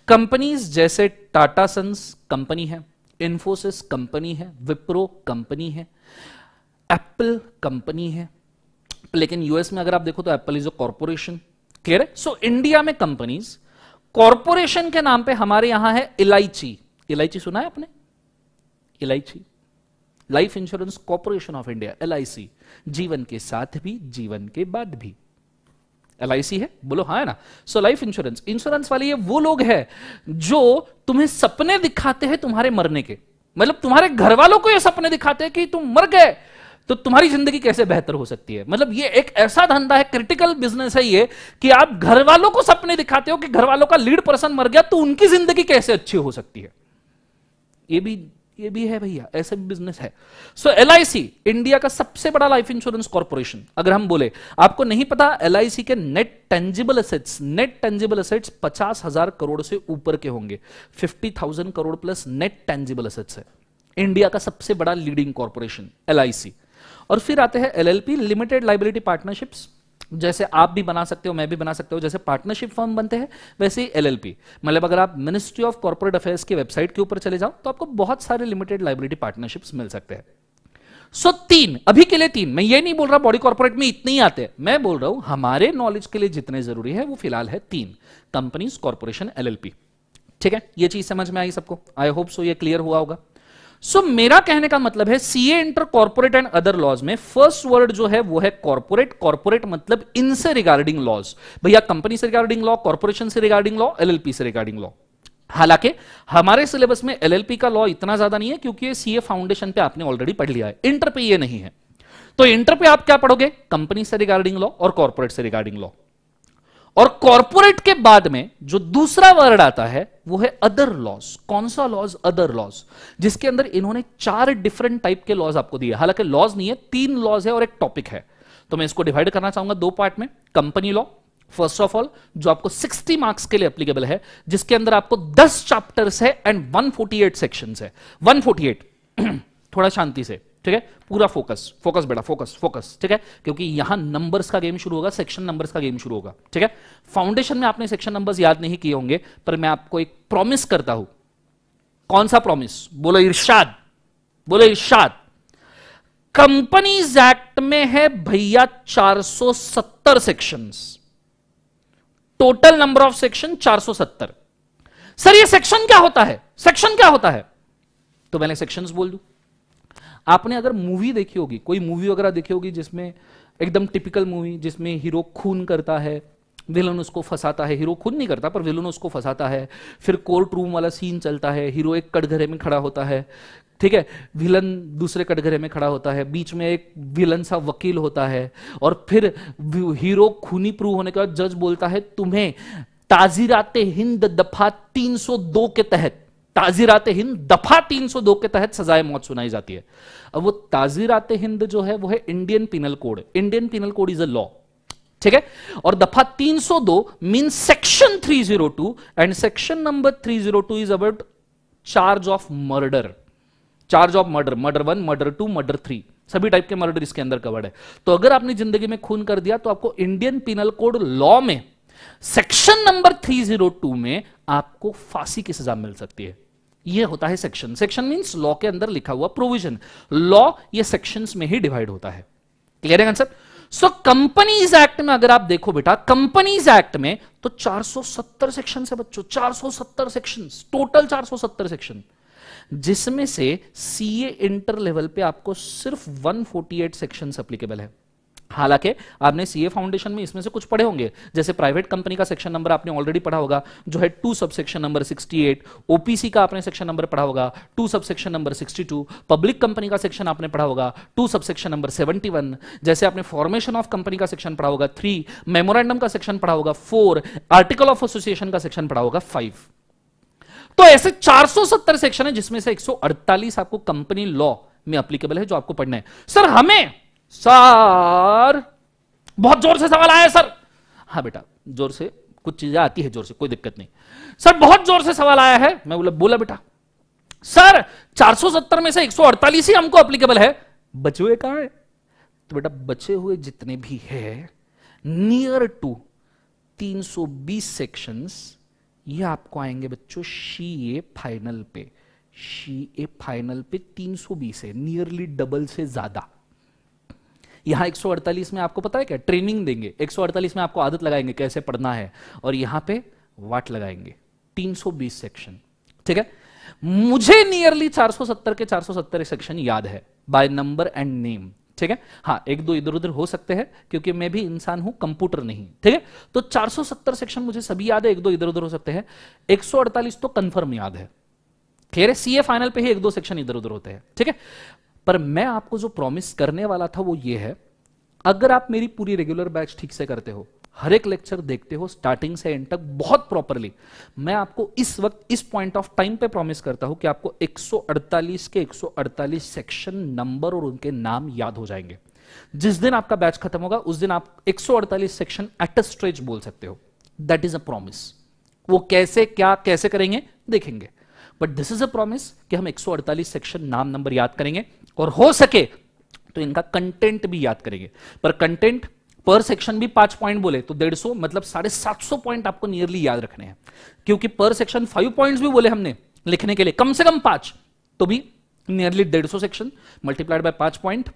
कंपनीज जैसे टाटा सन्स कंपनी है इन्फोसिस कंपनी है विप्रो कंपनी है एप्पल कंपनी है लेकिन यूएस में अगर आप देखो तो Apple is a corporation clear है सो so, इंडिया में कंपनीज कॉरपोरेशन के नाम पे हमारे यहां है इलायची इलायची सुना है आपने इलायची life insurance corporation of India L Jeevan के साथ भी जीवन के बाद भी एल है बोलो हाँ है ना सो लाइफ इंश्योरेंस इंश्योरेंस वाली ये वो लोग है जो तुम्हें सपने दिखाते हैं तुम्हारे मरने के मतलब तुम्हारे घर वालों को ये सपने दिखाते हैं कि तुम मर गए तो तुम्हारी जिंदगी कैसे बेहतर हो सकती है मतलब ये एक ऐसा धंधा है क्रिटिकल बिजनेस है ये कि आप घर वालों को सपने दिखाते हो कि घर वालों का लीड पर्सन मर गया तो उनकी जिंदगी कैसे अच्छी हो सकती है ये भी ये भी है भैया ऐसे भी बिजनेस है सो एल इंडिया का सबसे बड़ा लाइफ इंश्योरेंस कॉर्पोरेशन अगर हम बोले आपको नहीं पता एल के net tangible assets net tangible assets पचास हजार करोड़ से ऊपर के होंगे fifty thousand crore plus net tangible assets है इंडिया का सबसे बड़ा लीडिंग कॉरपोरेशन एल और फिर आते हैं एल लिमिटेड लाइबिलिटी पार्टनरशिप्स जैसे आप भी बना सकते हो मैं भी बना सकते हो जैसे पार्टनरशिप फर्म बनते हैं वैसे ही एलएलपी मतलब अगर आप मिनिस्ट्री ऑफ कॉर्पोरेट अफेयर्स की वेबसाइट के ऊपर चले जाओ तो आपको बहुत सारे लिमिटेड लाइब्रेरी पार्टनरशिप्स मिल सकते हैं सो so, तीन अभी के लिए तीन मैं ये नहीं बोल रहा बॉडी कॉर्पोरेट में इतने ही आते हैं मैं बोल रहा हूं हमारे नॉलेज के लिए जितने जरूरी है वो फिलहाल है तीन कंपनीज कॉर्पोरेशन एलएलपी ठीक है ये चीज समझ में आई सबको आई होप सो ये क्लियर हुआ होगा सो so, मेरा कहने का मतलब है CA inter corporate and other laws में फर्स्ट वर्ड जो है वो है कॉर्पोरेट कॉर्पोरेट मतलब इनसे रिगार्डिंग लॉज भैया कंपनी से रिगार्डिंग लॉ कॉर्पोरेशन से रिगार्डिंग लॉ एलएलपी से रिगार्डिंग लॉ हालांकि हमारे सिलेबस में एलएलपी का लॉ इतना ज्यादा नहीं है क्योंकि सीए फाउंडेशन पे आपने ऑलरेडी पढ़ लिया है इंटर पे ये नहीं है तो इंटर पे आप क्या पढ़ोगे कंपनी से रिगार्डिंग लॉ और कॉर्पोरेट से रिगार्डिंग लॉ और कॉरपोरेट के बाद में जो दूसरा वर्ड आता है वो है अदर लॉज कौन सा लॉज अदर लॉज जिसके अंदर इन्होंने चार डिफरेंट टाइप के लॉज आपको दिए हालांकि लॉज नहीं है तीन लॉज है और एक टॉपिक है तो मैं इसको डिवाइड करना चाहूंगा दो पार्ट में company law first of all जो आपको 60 मार्क्स के लिए एप्लीकेबल है जिसके अंदर आपको 10 चैप्टर्स है एंड 148 सेक्शंस है 148 थोड़ा शांति से ठीक है पूरा फोकस फोकस बेटा फोकस फोकस ठीक है क्योंकि यहां नंबर्स का गेम शुरू होगा सेक्शन नंबर्स का गेम शुरू होगा ठीक है फाउंडेशन में आपने सेक्शन नंबर्स याद नहीं किए होंगे पर मैं आपको एक प्रॉमिस करता हूं कौन सा प्रॉमिस बोलो इर्शाद बोलो इर्शाद कंपनीज एक्ट में है भैया 470 sections total number of section 470 sir ये सेक्शन क्या होता है सेक्शन क्या होता है तो मैंने सेक्शंस बोल दू आपने अगर मूवी देखी होगी कोई मूवी वगैरह देखी होगी जिसमें एकदम टिपिकल मूवी जिसमें हीरो खून करता है विलन उसको फंसाता है हीरो खुद नहीं करता पर विलन उसको फंसाता है फिर कोर्ट रूम वाला सीन चलता है हीरो एक कटघरे में खड़ा होता है ठीक है विलन दूसरे कटघरे में खड़ा होता है बीच में एक विलन सा वकील होता है और फिर हीरो खूनी प्रूव होने के बाद जज बोलता है तुम्हें ताजीरात हिंद दफा 302 के तहत ताजीरात हिंद दफा 302 के तहत सजाए मौत सुनाई जाती है अब वो ताजीरात हिंद जो है वो है Indian penal code Indian penal code is a law ठीक है और दफा 302 दो mean section 302 and section number 302 is about charge of murder charge of murder murder one murder two murder three सभी टाइप के मर्डर इसके अंदर कवर्ड है तो अगर आपने जिंदगी में खून कर दिया तो आपको इंडियन पिनल कोड लॉ में सेक्शन नंबर 302 में आपको फांसी की सजा मिल सकती है ये होता है सेक्शन सेक्शन मीन्स लॉ के अंदर लिखा हुआ प्रोविजन लॉ ये सेक्शंस में ही डिवाइड होता है क्लियर है आंसर सो कंपनीज एक्ट में अगर आप देखो बेटा कंपनीज एक्ट में तो 470 सेक्शन है बच्चों 470 सेक्शन टोटल 470 सेक्शन जिसमें से सीए इंटर लेवल पे आपको सिर्फ 148 सेक्शंस एप्लीकेबल है हालांकि आपने सीए फाउंडेशन में इसमें से कुछ पढ़े होंगे जैसे प्राइवेट कंपनी का सेक्शन नंबर आपने ऑलरेडी पढ़ा होगा जो है to sub section number 68 OPC का आपने सेक्शन नंबर पढ़ा होगा two sub section number 62 public company का सेक्शन आपने पढ़ा होगा टू सब सेक्शन नंबर 71 जैसे आपने फॉर्मेशन ऑफ कंपनी का सेक्शन पढ़ा होगा थ्री मेमोरेंडम का सेक्शन पढ़ा होगा फोर आर्टिकल ऑफ एसोसिएशन का सेक्शन पढ़ा होगा फाइव तो ऐसे चार सेक्शन है जिसमें से एक आपको कंपनी लॉ में अप्लीकेबल है जो आपको पढ़ना है सर हमें सर बहुत जोर से सवाल आया सर हाँ बेटा जोर से कुछ चीजें आती है जोर से कोई दिक्कत नहीं सर बहुत जोर से सवाल आया है मैं बोला बोला बेटा सर 470 में से 148 ही हमको अप्लीकेबल है बचे हुए कहां है तो बेटा बचे हुए जितने भी है नियर टू 320 सेक्शंस ये आपको आएंगे बच्चों शी ए फाइनल पे शी ए फाइनल पे 320 है नियरली डबल से ज्यादा यहां 148 में आपको पता है क्या ट्रेनिंग देंगे 148 में आपको आदत लगाएंगे कैसे पढ़ना है और यहां पे वाट लगाएंगे 320 सेक्शन ठीक है मुझे नियरली 470 के 470 सेक्शन याद है बाय नंबर एंड नेम ठीक है हाँ एक दो इधर उधर हो सकते हैं क्योंकि मैं भी इंसान हूं कंप्यूटर नहीं ठीक है तो 470 सेक्शन मुझे सभी याद है एक दो इधर उधर हो सकते हैं 148 तो कंफर्म याद है क्लियर है सीए फाइनल पे ही एक दो सेक्शन इधर उधर होते हैं ठीक है पर मैं आपको जो प्रॉमिस करने वाला था वो ये है अगर आप मेरी पूरी रेगुलर बैच ठीक से करते हो हर एक लेक्चर देखते हो स्टार्टिंग से एंड तक बहुत प्रॉपरली मैं आपको इस वक्त इस पॉइंट ऑफ टाइम पे प्रॉमिस करता हूं कि आपको 148 के 148 सेक्शन नंबर और उनके नाम याद हो जाएंगे जिस दिन आपका बैच खत्म होगा उस दिन आप 148 सेक्शन एट अ स्ट्रेच बोल सकते हो दैट इज अ प्रॉमिस वो कैसे क्या कैसे करेंगे देखेंगे but this is a promise कि हम 148 सेक्शन नाम नंबर याद करेंगे और हो सके तो इनका कंटेंट भी याद करेंगे पर कंटेंट पर सेक्शन भी पांच पॉइंट बोले तो डेढ़ सौ मतलब साढ़े सात सौ पॉइंट आपको नियरली याद रखने हैं क्योंकि पर सेक्शन फाइव पॉइंट भी बोले हमने लिखने के लिए कम से कम पांच तो भी नियरली डेढ़ सौ सेक्शन मल्टीप्लाइड बाय पांच पॉइंट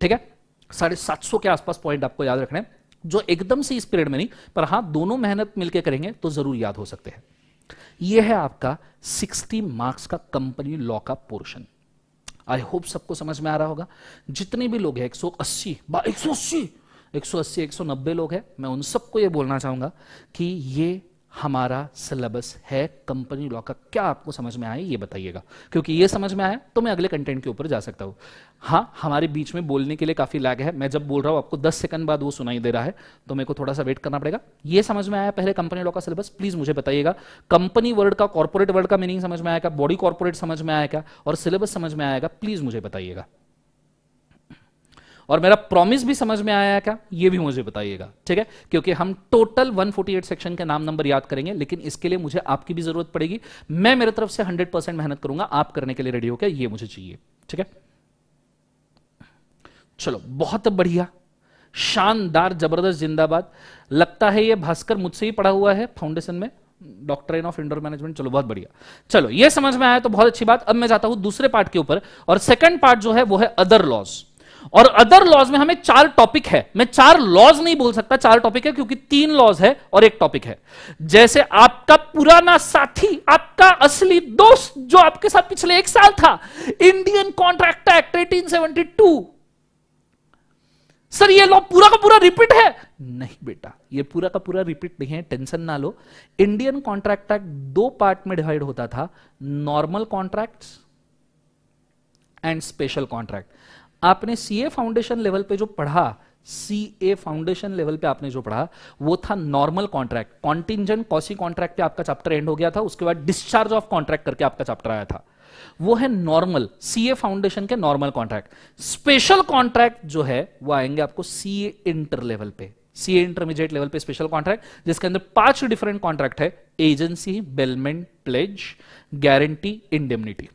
ठीक है साढ़े सात सौ के आसपास पॉइंट आपको याद रखने हैं जो एकदम से इस पीरियड में नहीं पर हां दोनों मेहनत मिलकर करेंगे तो जरूर याद हो सकते हैं यह है आपका सिक्सटी मार्क्स का कंपनी लॉ का पोर्शन आई होप सबको समझ में आ रहा होगा जितने भी लोग हैं एक एक सौ सौ अस्सी अस्सी एक सौ नब्बे लोग हैं मैं उन सबको ये बोलना चाहूंगा कि ये हमारा सिलेबस है कंपनी लॉ का क्या आपको समझ में आया ये बताइएगा क्योंकि ये समझ में आया तो मैं अगले कंटेंट के ऊपर जा सकता हूं हाँ हमारे बीच में बोलने के लिए काफ़ी लैग है मैं जब बोल रहा हूं आपको 10 सेकंड बाद वो सुनाई दे रहा है तो मेरे को थोड़ा सा वेट करना पड़ेगा ये समझ में आया पहले कंपनी लॉ का सिलेबस प्लीज़ मुझे बताइएगा कंपनी वर्ड का कॉर्पोरेट वर्ड का मीनिंग समझ में आएगा बॉडी कॉर्पोरेट समझ में आएगा और सिलेबस समझ में आएगा प्लीज़ मुझे बताइएगा और मेरा प्रॉमिस भी समझ में आया क्या ये भी मुझे बताइएगा ठीक है क्योंकि हम टोटल 148 सेक्शन के नाम नंबर याद करेंगे लेकिन इसके लिए मुझे आपकी भी जरूरत पड़ेगी मैं मेरे तरफ से 100 परसेंट मेहनत करूंगा आप करने के लिए रेडी हो क्या ये मुझे चाहिए ठीक है चलो बहुत बढ़िया शानदार जबरदस्त जिंदाबाद लगता है यह भास्कर मुझसे ही पढ़ा हुआ है फाउंडेशन में डॉक्ट्रेन ऑफ इंडोर मैनेजमेंट चलो बहुत बढ़िया चलो यह समझ में आया तो बहुत अच्छी बात अब मैं जाता हूं दूसरे पार्ट के ऊपर और सेकंड पार्ट जो है वो है अदर लॉज और अदर लॉज में हमें चार टॉपिक है मैं चार लॉज नहीं बोल सकता चार टॉपिक है क्योंकि तीन लॉज है और एक टॉपिक है जैसे आपका पुराना साथी आपका असली दोस्त जो आपके साथ पिछले एक साल था Indian contract act too sir ये लॉ पूरा का पूरा रिपीट है नहीं बेटा ये पूरा का पूरा रिपीट नहीं है टेंशन ना लो इंडियन कॉन्ट्रैक्ट एक्ट दो पार्ट में डिवाइड होता था normal contract and special contract आपने ए फाउंडेशन लेवल पे जो पढ़ा सी ए फाउंडेशन लेवल पे आपने जो पढ़ा वो था normal contract contingent quasi contract पे आपका चैप्टर एंड हो गया था उसके बाद डिस्चार्ज ऑफ कॉन्ट्रैक्ट करके आपका चैप्टर आया था वो है नॉर्मल सीए फाउंडेशन के नॉर्मल कॉन्ट्रैक्ट स्पेशल कॉन्ट्रैक्ट जो है वो आएंगे आपको सीए इंटर लेवल पे सीए इंटरमीडिएट लेवल पे स्पेशल कॉन्ट्रैक्ट जिसके अंदर पांच डिफरेंट कॉन्ट्रैक्ट है agency bailment pledge guarantee indemnity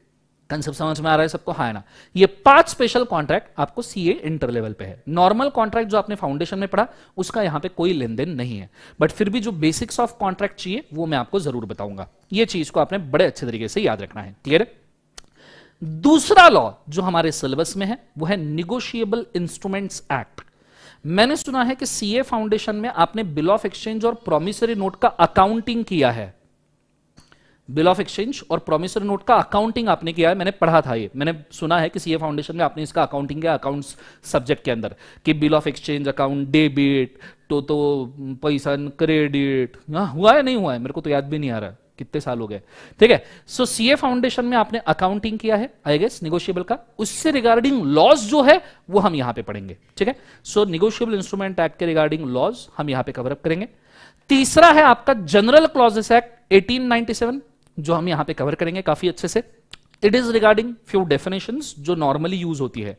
concept समझ में आ रहा है सबको हाँ ना ये पांच स्पेशल कॉन्ट्रैक्ट आपको सीए इंटर लेवल पे है नॉर्मल कॉन्ट्रैक्ट जो आपने फाउंडेशन में पढ़ा उसका यहां पे कोई लेन देन नहीं है बट फिर भी जो बेसिक्स ऑफ कॉन्ट्रैक्ट चाहिए वो मैं आपको जरूर बताऊंगा ये चीज को आपने बड़े अच्छे तरीके से याद रखना है क्लियर है दूसरा लॉ जो हमारे सिलेबस में है वो है निगोशिएबल इंस्ट्रूमेंट्स एक्ट मैंने सुना है कि सीए फाउंडेशन में आपने बिल ऑफ एक्सचेंज और प्रोमिसरी नोट का अकाउंटिंग किया है बिल ऑफ एक्सचेंज और प्रोमिसर नोट का अकाउंटिंग आपने किया है मैंने पढ़ा था ये मैंने सुना है कि सीए फाउंडेशन में आपने इसका अकाउंटिंग किया अकाउंट्स सब्जेक्ट के अंदर कि bill of exchange account debit तो तो पैसा क्रेडिट हाँ हुआ है नहीं हुआ है मेरे को तो याद भी नहीं आ रहा कितने साल हो गए ठीक है सो सीए फाउंडेशन में आपने अकाउंटिंग किया है आई गेस निगोशियबल का उससे रिगार्डिंग लॉज जो है वो हम यहां पे पढ़ेंगे ठीक है सो निगोशियबल इंस्ट्रूमेंट एक्ट के रिगार्डिंग लॉज हम यहां पे कवरअप करेंगे तीसरा है आपका जनरल क्लॉजेस एक्ट 1897 जो हम यहां पे कवर करेंगे काफी अच्छे से it is regarding few definition जो नॉर्मली यूज होती है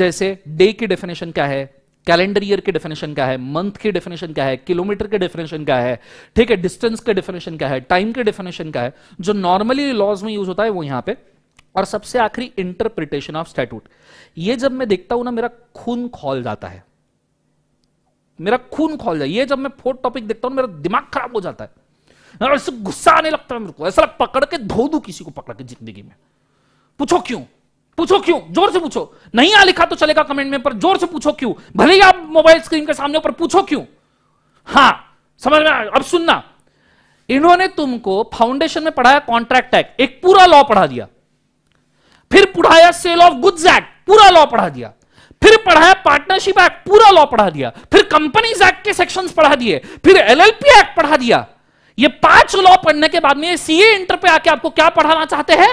जैसे डे की डेफिनेशन क्या है कैलेंडर ईयर की डेफिनेशन क्या है मंथ की डेफिनेशन क्या है किलोमीटर के डेफिनेशन क्या है ठीक है डिस्टेंस के डेफिनेशन क्या है टाइम के डेफिनेशन क्या है जो नॉर्मली लॉज में यूज होता है वो यहां पे और सबसे आखिरी इंटरप्रिटेशन ऑफ स्टैट्यूट ये जब मैं देखता हूं ना मेरा खून खोल जाता है मेरा खून खोल जाए ये जब मैं फोर्थ टॉपिक देखता हूं मेरा दिमाग खराब हो जाता है इससे गुस्सा आने लगता है मेरे को ऐसा पकड़ के धो दू किसी को पकड़ के जिंदगी में पूछो क्यों पूछो क्यों जोर से पूछो नहीं आ लिखा तो चलेगा कमेंट में पर जोर से पूछो क्यों भले ही आप मोबाइल स्क्रीन के सामने पर पूछो क्यों हाँ समझ में अब सुनना इन्होंने तुमको फाउंडेशन में पढ़ाया कॉन्ट्रैक्ट एक्ट एक पूरा लॉ पढ़ा दिया फिर पढ़ाया सेल ऑफ गुड्स एक्ट पूरा लॉ पढ़ा दिया फिर पढ़ाया पार्टनरशिप एक्ट पूरा लॉ पढ़ा दिया फिर कंपनीज एक्ट के सेक्शंस पढ़ा दिए फिर एलएलपी एक्ट पढ़ा दिया ये पांच लॉ पढ़ने के बाद में सीए इंटर पे आके आपको क्या पढ़ाना चाहते हैं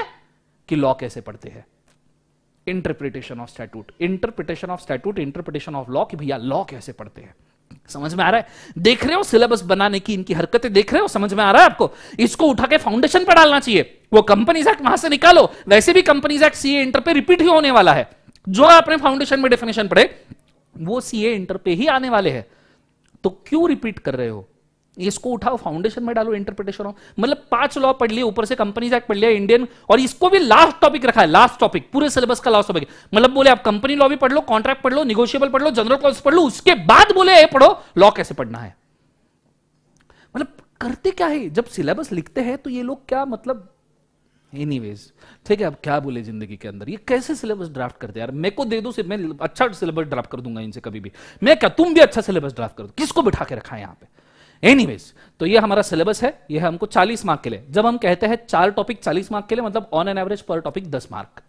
कि लॉ कैसे पढ़ते हैं interpretation of statute interpretation of statute interpretation of law कि भैया लॉ कैसे पढ़ते हैं समझ में आ रहा है देख रहे हो सिलेबस बनाने की इनकी हरकतें देख रहे हो समझ में आ रहा है आपको इसको उठा के फाउंडेशन पर डालना चाहिए वो कंपनीज एक्ट वहां से निकालो वैसे भी कंपनीज एक्ट सीए इंटर पे रिपीट ही होने वाला है जो आपने फाउंडेशन में डेफिनेशन पढ़े वो सीए इंटर पे ही आने वाले हैं तो क्यों रिपीट कर रहे हो इसको उठाओ फाउंडेशन में डालो इंटरप्रिटेशन मतलब पांच लॉ पढ़ लिए ऊपर से कंपनीज एक्ट पढ़ लिया इंडियन और इसको भी लास्ट टॉपिक रखा है लास्ट टॉपिक पूरे सिलेबस का लास्ट टॉपिक मतलब बोले आप कंपनी लॉ भी पढ़ लो कॉन्ट्रैक्ट पढ़ लो निगोशियबल पढ़ लो जनरल क्लॉज पढ़ लो उसके बाद बोले ये पढ़ो लॉ कैसे पढ़ना है मतलब करते क्या है जब सिलेबस लिखते हैं तो ये लोग क्या मतलब एनी ठीक है अब क्या बोले जिंदगी के अंदर ये कैसे सिलेबस ड्राफ्ट करते यार मेरे को दे दो मैं अच्छा सिलेबस ड्राफ्ट कर दूंगा इनसे कभी भी मैं क्या तुम भी अच्छा सिलेबस ड्राफ्ट कर दो किसको बिठा के रखा है यहां पे एनीवेज तो ये हमारा सिलेबस है ये हमको 40 मार्क के लिए जब हम कहते हैं चार टॉपिक 40 मार्क के लिए मतलब ऑन एन एवरेज पर टॉपिक 10 मार्क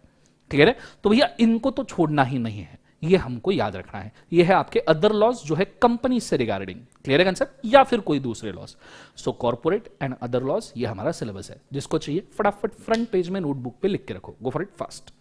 ठीक है तो भैया इनको तो छोड़ना ही नहीं है ये हमको याद रखना है ये है आपके अदर लॉस जो है कंपनी से रिगार्डिंग क्लियर है कंसेप्ट या फिर कोई दूसरे laws so corporate and other laws ये हमारा सिलेबस है जिसको चाहिए फटाफट फ्रंट पेज में नोटबुक पे लिख के रखो गो फॉर इट फास्ट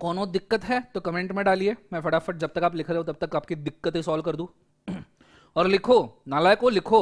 कौनो दिक्कत है तो कमेंट में डालिए मैं फटाफट जब तक आप लिख रहे हो तब तक आपकी दिक्कतें सॉल्व कर दू और लिखो नालायक को लिखो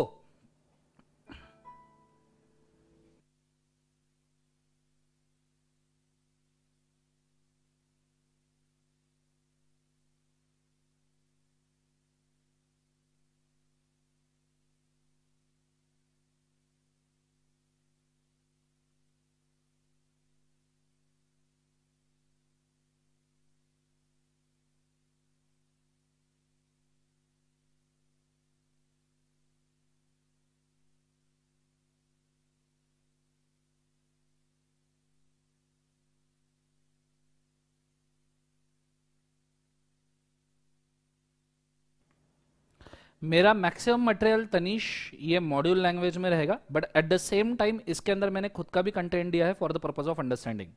मेरा मैक्सिमम मटेरियल तनिश ये मॉड्यूल लैंग्वेज में रहेगा but at the same time इसके अंदर मैंने खुद का भी कंटेंट दिया है for the purpose of understanding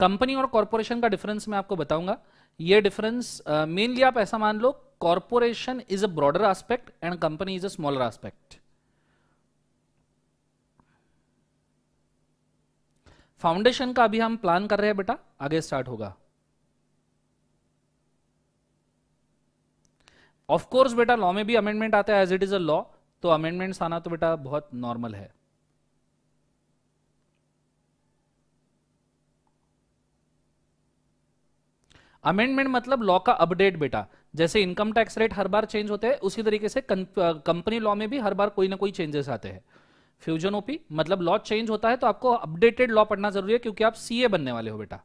company और कॉरपोरेशन का डिफरेंस मैं आपको बताऊंगा ये डिफरेंस मेनली uh, आप ऐसा मान लो corporation is a broader aspect and company is a smaller aspect foundation का अभी हम प्लान कर रहे हैं बेटा आगे स्टार्ट होगा ऑफकोर्स बेटा लॉ में भी अमेंडमेंट आता है as it is a law तो अमेंडमेंट आना तो बेटा बहुत नॉर्मल है अमेंडमेंट मतलब लॉ का अपडेट बेटा जैसे इनकम टैक्स रेट हर बार चेंज होते हैं उसी तरीके से कंपनी लॉ में भी हर बार कोई ना कोई चेंजेस आते हैं फ्यूजन ओपी मतलब लॉ चेंज होता है तो आपको अपडेटेड लॉ पढ़ना जरूरी है क्योंकि आप सीए बनने वाले हो बेटा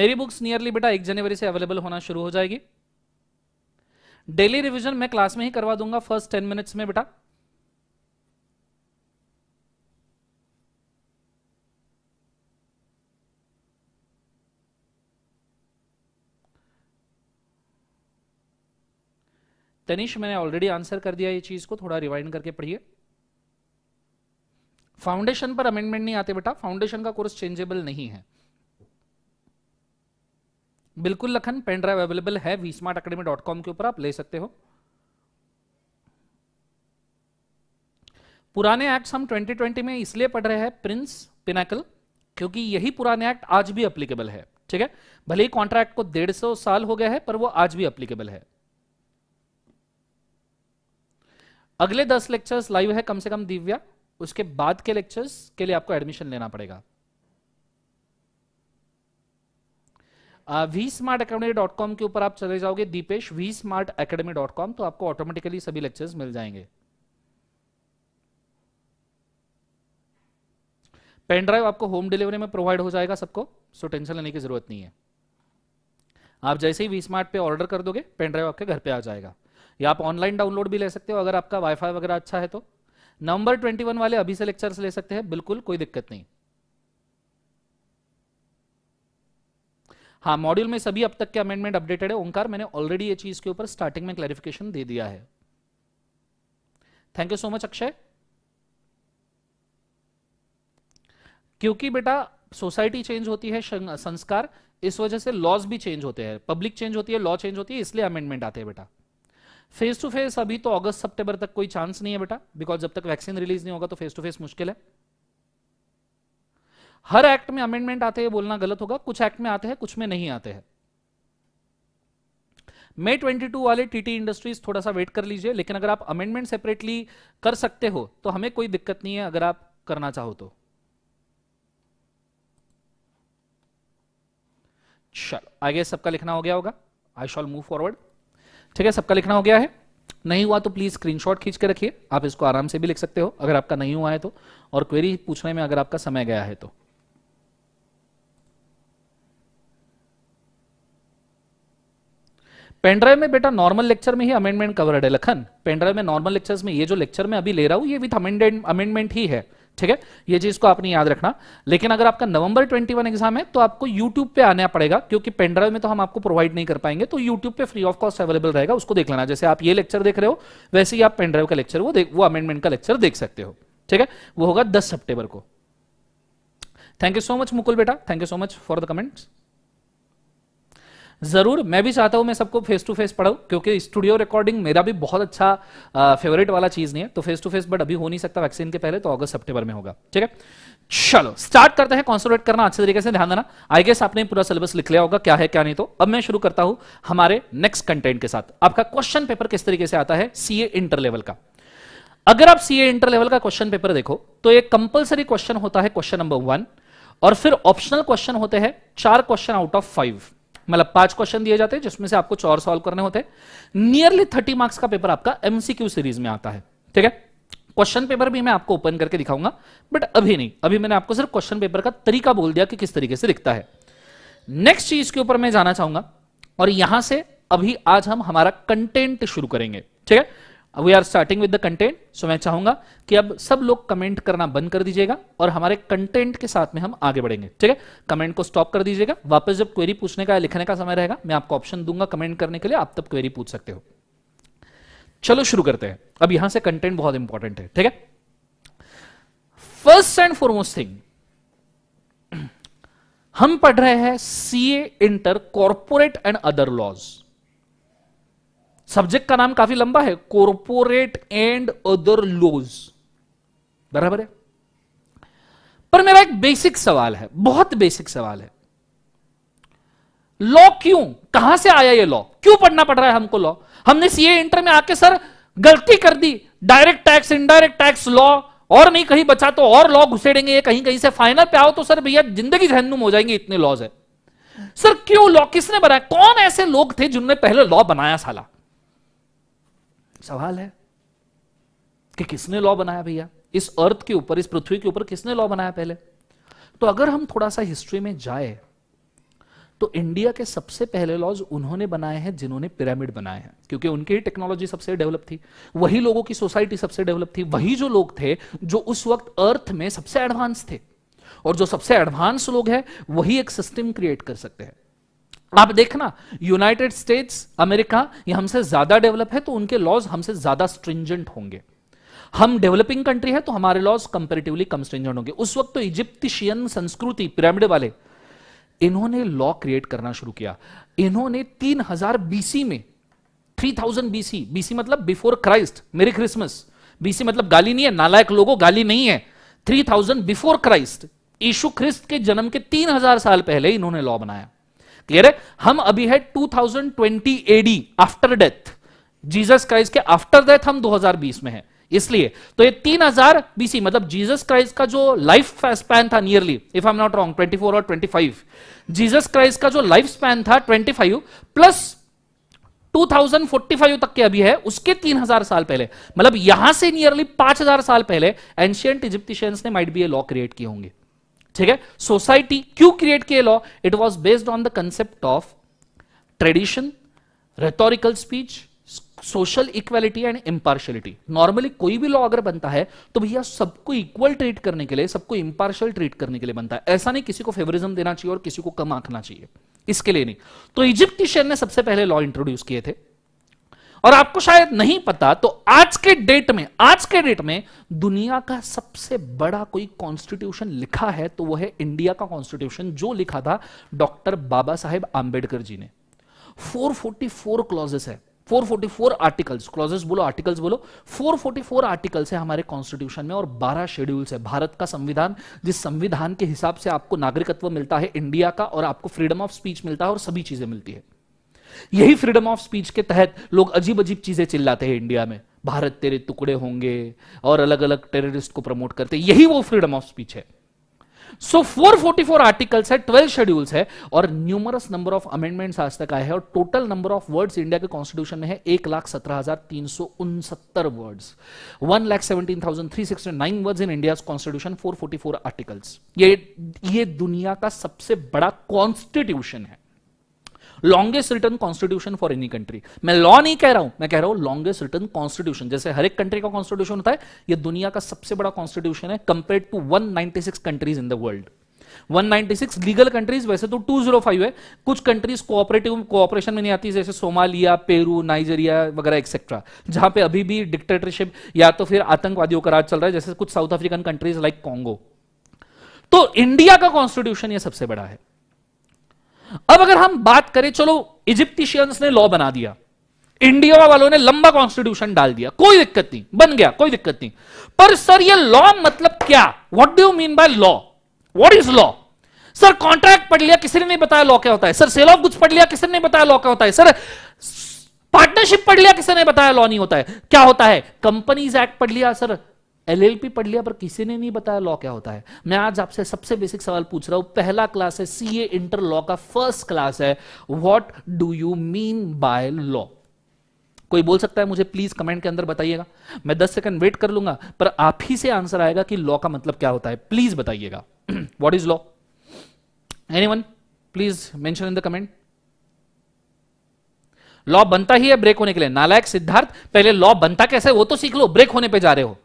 मेरी बुक्स नियरली बेटा एक जनवरी से अवेलेबल होना शुरू हो जाएगी डेली रिविजन मैं क्लास में ही करवा दूंगा फर्स्ट टेन मिनट्स में बेटा तनिष मैंने ऑलरेडी आंसर कर दिया ये चीज को थोड़ा रिवाइंड करके पढ़िए फाउंडेशन पर अमेंडमेंट नहीं आते बेटा फाउंडेशन का कोर्स चेंजेबल नहीं है बिल्कुल लखन पेन ड्राइव अवेलेबल है V smart academy dot com के ऊपर आप ले सकते हो पुराने एक्ट हम 2020 में इसलिए पढ़ रहे हैं प्रिंस पिनाकल क्योंकि यही पुराने एक्ट आज भी अप्लीकेबल है ठीक है भले ही कॉन्ट्रैक्ट को डेढ़ सौ साल हो गया है पर वो आज भी अप्लीकेबल है अगले दस लेक्चर्स लाइव है कम से कम दिव्या उसके बाद के लेक्चर्स के लिए आपको एडमिशन लेना पड़ेगा V smart academy dot com के ऊपर आप चले जाओगे Deepesh V smart academy dot com तो आपको ऑटोमेटिकली सभी लेक्चर्स मिल जाएंगे पेन ड्राइव आपको होम डिलीवरी में प्रोवाइड हो जाएगा सबको सो टेंशन लेने की जरूरत नहीं है आप जैसे ही वी स्मार्ट पे ऑर्डर कर दोगे पेन ड्राइव आपके घर पे आ जाएगा या आप ऑनलाइन डाउनलोड भी ले सकते हो अगर आपका वाईफाई वगैरह अच्छा है तो नंबर वन वाले अभी से लेक्चर्स ले सकते हैं बिल्कुल कोई दिक्कत नहीं हाँ मॉड्यूल में सभी अब तक के अमेंडमेंट अपडेटेड है ओंकार मैंने ऑलरेडी ये चीज के ऊपर स्टार्टिंग में क्लैरिफिकेशन दे दिया है thank you so much Akshay क्योंकि बेटा सोसाइटी चेंज होती है संस्कार इस वजह से लॉज भी चेंज होते हैं पब्लिक चेंज होती है लॉ चेंज होती है इसलिए अमेंडमेंट आते हैं बेटा फेस टू फेस अभी तो अगस्त सितंबर तक कोई चांस नहीं है बेटा बिकॉज जब तक वैक्सीन रिलीज नहीं होगा तो फेस टू फेस मुश्किल है हर एक्ट में अमेंडमेंट आते हैं बोलना गलत होगा कुछ एक्ट में आते हैं कुछ में नहीं आते हैं मे 22 वाले टीटी इंडस्ट्रीज थोड़ा सा वेट कर लीजिए लेकिन अगर आप अमेंडमेंट सेपरेटली कर सकते हो तो हमें कोई दिक्कत नहीं है अगर आप करना चाहो तो चलो आगे सबका लिखना हो गया होगा आई शॉल मूव फॉरवर्ड ठीक है सबका लिखना हो गया है नहीं हुआ तो प्लीज स्क्रीनशॉट खींच के रखिए आप इसको आराम से भी लिख सकते हो अगर आपका नहीं हुआ है तो और क्वेरी पूछने में अगर आपका समय गया है तो पेनड्राइव में बेटा नॉर्मल लेक्चर में ही अमेंडमेंट कवर्ड है लखन पेनड्राइव में नॉर्मल लेक्चर्स में ये जो लेक्चर में अभी ले रहा हूं ये विथ अमेंडमेंट ही है ठीक है ये चीज को आपने याद रखना लेकिन अगर आपका नवंबर 21 एग्जाम है तो आपको यूट्यूब पे आना पड़ेगा क्योंकि पेनड्राइव में तो हम आपको प्रोवाइड नहीं कर पाएंगे तो यूट्यूब पे फ्री ऑफ कॉस्ट अवेलेबल रहेगा उसको देख लेना जैसे आप ये लेक्चर देख रहे हो वैसे ही आप पेनड्राइव का लेक्चर वो वो अमेंडमेंट का लेक्चर देख सकते हो ठीक है वो होगा दस सेप्टेबर को thank you so much Mukul बेटा thank you so much for the comments ज़रूर मैं भी चाहता हूं मैं सबको फेस टू फेस पढ़ाऊ क्योंकि स्टूडियो रिकॉर्डिंग मेरा भी बहुत अच्छा फेवरेट वाला चीज़ नहीं है तो फेस टू फेस बट अभी हो नहीं सकता वैक्सीन के पहले तो अगस्त सेप्टेबर में होगा ठीक है चलो स्टार्ट करते हैं कॉन्सोलेट करना अच्छे तरीके से ध्यान देना आई गेस आपने पूरा सिलेबस लिख लिया होगा क्या है क्या नहीं तो अब मैं शुरू करता हूं हमारे नेक्स्ट कंटेंट के साथ आपका क्वेश्चन पेपर किस तरीके से आता है सीए इंटर लेवल का अगर आप सीए इंटर लेवल का क्वेश्चन पेपर देखो तो एक कंपलसरी क्वेश्चन होता है क्वेश्चन नंबर वन और फिर ऑप्शनल क्वेश्चन होते हैं चार क्वेश्चन आउट ऑफ फाइव मतलब पांच क्वेश्चन दिए जाते हैं जिसमें से आपको चार सॉल्व करने होते हैं नियरली थर्टी मार्क्स का पेपर आपका एमसीक्यू सीरीज में आता है ठीक है क्वेश्चन पेपर भी मैं आपको ओपन करके दिखाऊंगा बट अभी नहीं अभी मैंने आपको सिर्फ क्वेश्चन पेपर का तरीका बोल दिया कि किस तरीके से दिखता है नेक्स्ट चीज के ऊपर मैं जाना चाहूंगा और यहां से अभी आज हम हमारा कंटेंट शुरू करेंगे ठीक है we are starting with the content so मैं चाहूंगा कि अब सब लोग कमेंट करना बंद कर दीजिएगा और हमारे कंटेंट के साथ में हम आगे बढ़ेंगे ठीक है कमेंट को स्टॉप कर दीजिएगा वापस जब क्वेरी पूछने का या लिखने का समय रहेगा मैं आपको ऑप्शन दूंगा कमेंट करने के लिए आप तब क्वेरी पूछ सकते हो चलो शुरू करते हैं अब यहां से कंटेंट बहुत इंपॉर्टेंट है ठीक है फर्स्ट एंड फॉरमोस्ट थिंग हम पढ़ रहे हैं CA inter corporate and other laws subject का नाम काफी लंबा है कॉरपोरेट एंड अदर लॉज बराबर है पर मेरा एक बेसिक सवाल है बहुत बेसिक सवाल है लॉ क्यों कहां से आया ये लॉ क्यों पढ़ना पड़ रहा है हमको लॉ हमने सीए इंटर में आके सर गलती कर दी direct tax indirect tax law और नहीं कहीं बचा तो और लॉ घुसेड़ेंगे ये कहीं कहीं से फाइनल पे आओ तो सर भैया जिंदगी जहनुम हो जाएंगे इतने लॉज है सर क्यों लॉ किसने बनाया कौन ऐसे लोग थे जिनने पहले लॉ बनाया साला सवाल है कि किसने लॉ बनाया भैया इस अर्थ के ऊपर इस पृथ्वी के ऊपर किसने लॉ बनाया पहले तो अगर हम थोड़ा सा हिस्ट्री में जाए तो इंडिया के सबसे पहले लॉज उन्होंने बनाए हैं जिन्होंने पिरामिड बनाए हैं क्योंकि उनकी टेक्नोलॉजी सबसे डेवलप थी वही लोगों की सोसाइटी सबसे डेवलप थी वही जो लोग थे जो उस वक्त अर्थ में सबसे एडवांस थे और जो सबसे एडवांस लोग हैं वही एक सिस्टम क्रिएट कर सकते हैं आप देखना यूनाइटेड स्टेट्स अमेरिका ये हमसे ज्यादा डेवलप है तो उनके लॉज हमसे ज्यादा स्ट्रिंजेंट होंगे हम डेवलपिंग कंट्री है तो हमारे लॉज कंपेरेटिवली कम स्ट्रिंजेंट होंगे उस वक्त तो इजिप्तिशियन संस्कृति पिरामिड वाले इन्होंने लॉ क्रिएट करना शुरू किया इन्होंने 3000 बीसी में 3000 बीसी बीसी मतलब before Christ merry Christmas BC मतलब गाली नहीं है नालायक लोगों गाली नहीं है 3000 बिफोर क्राइस्ट यीशु ख्रिस्ट के जन्म के 3000 साल पहले इन्होंने लॉ बनाया क्लियर है हम अभी है 2020 AD after death Jesus Christ के आफ्टर डेथ हम 2020 में है इसलिए तो ये 3000 बीसी मतलब जीसस क्राइस्ट का जो लाइफ स्पैन था nearly if I am not wrong 24 और 25 जीसस क्राइस्ट का जो लाइफ स्पैन था 25 प्लस 2045 तक के अभी है उसके 3000 साल पहले मतलब यहां से नियरली 5000 साल पहले एंशियंट इजिप्टिशियंस ने might be a law create किए होंगे ठीक है सोसाइटी क्यों क्रिएट किए law it was based on the concept of tradition rhetorical speech social equality and impartiality normally कोई भी लॉ अगर बनता है तो भैया सबको इक्वल ट्रीट करने के लिए सबको इम्पार्शल ट्रीट करने के लिए बनता है ऐसा नहीं किसी को फेवरिज्म देना चाहिए और किसी को कम आंकना चाहिए इसके लिए नहीं तो इजिप्टिशियन ने सबसे पहले लॉ इंट्रोड्यूस किए थे और आपको शायद नहीं पता तो आज के डेट में आज के डेट में दुनिया का सबसे बड़ा कोई कॉन्स्टिट्यूशन लिखा है तो वह है इंडिया का कॉन्स्टिट्यूशन जो लिखा था डॉक्टर बाबा साहेब आंबेडकर जी ने 444 क्लॉजेस है 444 आर्टिकल्स क्लॉजेस बोलो आर्टिकल्स बोलो 444 आर्टिकल्स है हमारे कॉन्स्टिट्यूशन में और 12 शेड्यूल्स है भारत का संविधान जिस संविधान के हिसाब से आपको नागरिकत्व मिलता है इंडिया का और आपको फ्रीडम ऑफ स्पीच मिलता है और सभी चीजें मिलती है यही फ्रीडम ऑफ स्पीच के तहत लोग अजीब अजीब चीजें चिल्लाते हैं इंडिया में भारत तेरे टुकड़े होंगे और अलग अलग टेररिस्ट को प्रमोट करते यही वो फ्रीडम ऑफ स्पीच है सो so, 444 आर्टिकल्स है 12 शेड्यूल्स है और न्यूमरस नंबर ऑफ अमेंडमेंट्स आज तक आए हैं और total number of words India के कॉन्स्टिट्यूशन में है एक लाख सत्रह हजार तीन सौ उनसत्तर word one lakh seventeen thousand three sixty nine word in India constitution four forty four articles ये ये दुनिया का सबसे बड़ा कॉन्स्टिट्यूशन है longest written constitution for any country मैं लॉ नहीं कह रहा हूं मैं कह रहा हूं लॉन्गेस्ट रिटर्न कॉन्स्टिट्यूशन जैसे हर एक कंट्री का कॉन्स्टिट्यूशन होता है यह दुनिया का सबसे बड़ा कॉन्स्टिट्यूशन है compare to one countries in the world 196 legal countries वैसे तो 205 है कुछ कंट्रीज कोऑपरेटिव कोऑपरेशन में नहीं आती जैसे सोमालिया पेरू नाइजीरिया वगैरह एक्सेट्रा जहां पे अभी भी डिक्टेटरशिप या तो फिर आतंकवादियों का राज चल रहा है जैसे कुछ south African countries like Congo तो इंडिया का कॉन्स्टिट्यूशन ये सबसे बड़ा है अब अगर हम बात करें चलो इजिप्टिशियंस ने लॉ बना दिया इंडिया वालों ने लंबा कॉन्स्टिट्यूशन डाल दिया कोई दिक्कत नहीं बन गया कोई दिक्कत नहीं पर सर ये लॉ मतलब क्या what do you mean by law what is law sir contract पढ़ लिया किसी ने नहीं बताया लॉ क्या होता है सर सेल ऑफ गुड्स पढ़ लिया किसी ने बताया लॉ क्या होता है सर पार्टनरशिप पढ़ लिया किसी ने बताया लॉ नहीं होता है क्या होता है कंपनीज एक्ट पढ़ लिया सर एलएलपी पढ़ लिया पर किसी ने नहीं बताया लॉ क्या होता है मैं आज आपसे सबसे बेसिक सवाल पूछ रहा हूं पहला क्लास है सीए इंटर लॉ का फर्स्ट क्लास है what do you mean by law कोई बोल सकता है मुझे प्लीज कमेंट के अंदर बताइएगा मैं 10 सेकंड वेट कर लूंगा पर आप ही से आंसर आएगा कि लॉ का मतलब क्या होता है प्लीज बताइएगा what is law anyone please mention in the comment law बनता ही है ब्रेक होने के लिए नालायक सिद्धार्थ पहले लॉ बनता कैसे वो तो सीख लो ब्रेक होने पे जा रहे हो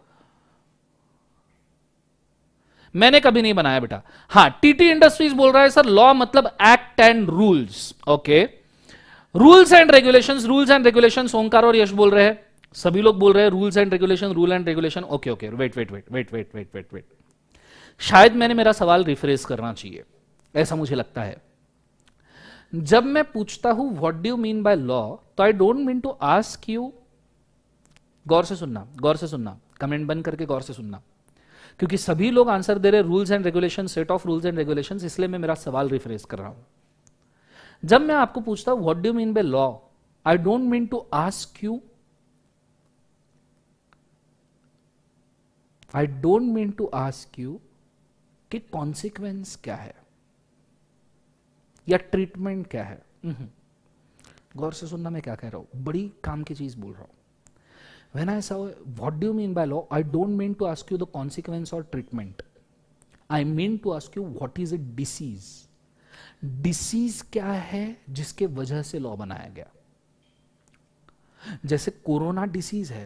मैंने कभी नहीं बनाया बेटा हाँ टीटी इंडस्ट्रीज बोल रहा है सर लॉ मतलब act and rules okay rules and regulation rules and regulation Onkar और यश बोल रहे हैं सभी लोग बोल रहे हैं rules and regulation rule and regulation okay okay wait wait wait wait wait wait wait wait शायद मैंने मेरा सवाल रिफ्रेस करना चाहिए ऐसा मुझे लगता है जब मैं पूछता हूं what do mean by law तो I don't mean to ask you गौर से सुनना गौर से सुनना कमेंट बंद करके गौर से सुनना क्योंकि सभी लोग आंसर दे रहे rules and regulation set of rules and regulation इसलिए मैं मेरा सवाल रिफ्रेस कर रहा हूं जब मैं आपको पूछता हूं what do mean by law I don't mean to ask you I don't mean to ask you कि कॉन्सिक्वेंस क्या है या ट्रीटमेंट क्या है गौर से सुनना मैं क्या कह रहा हूं बड़ी काम की चीज बोल रहा हूं When I say, what do you mean by law? I don't mean to ask you the consequence or treatment. I mean to ask you, what is a disease? Disease क्या है जिसके वजह से लॉ बनाया गया जैसे कोरोना डिसीज है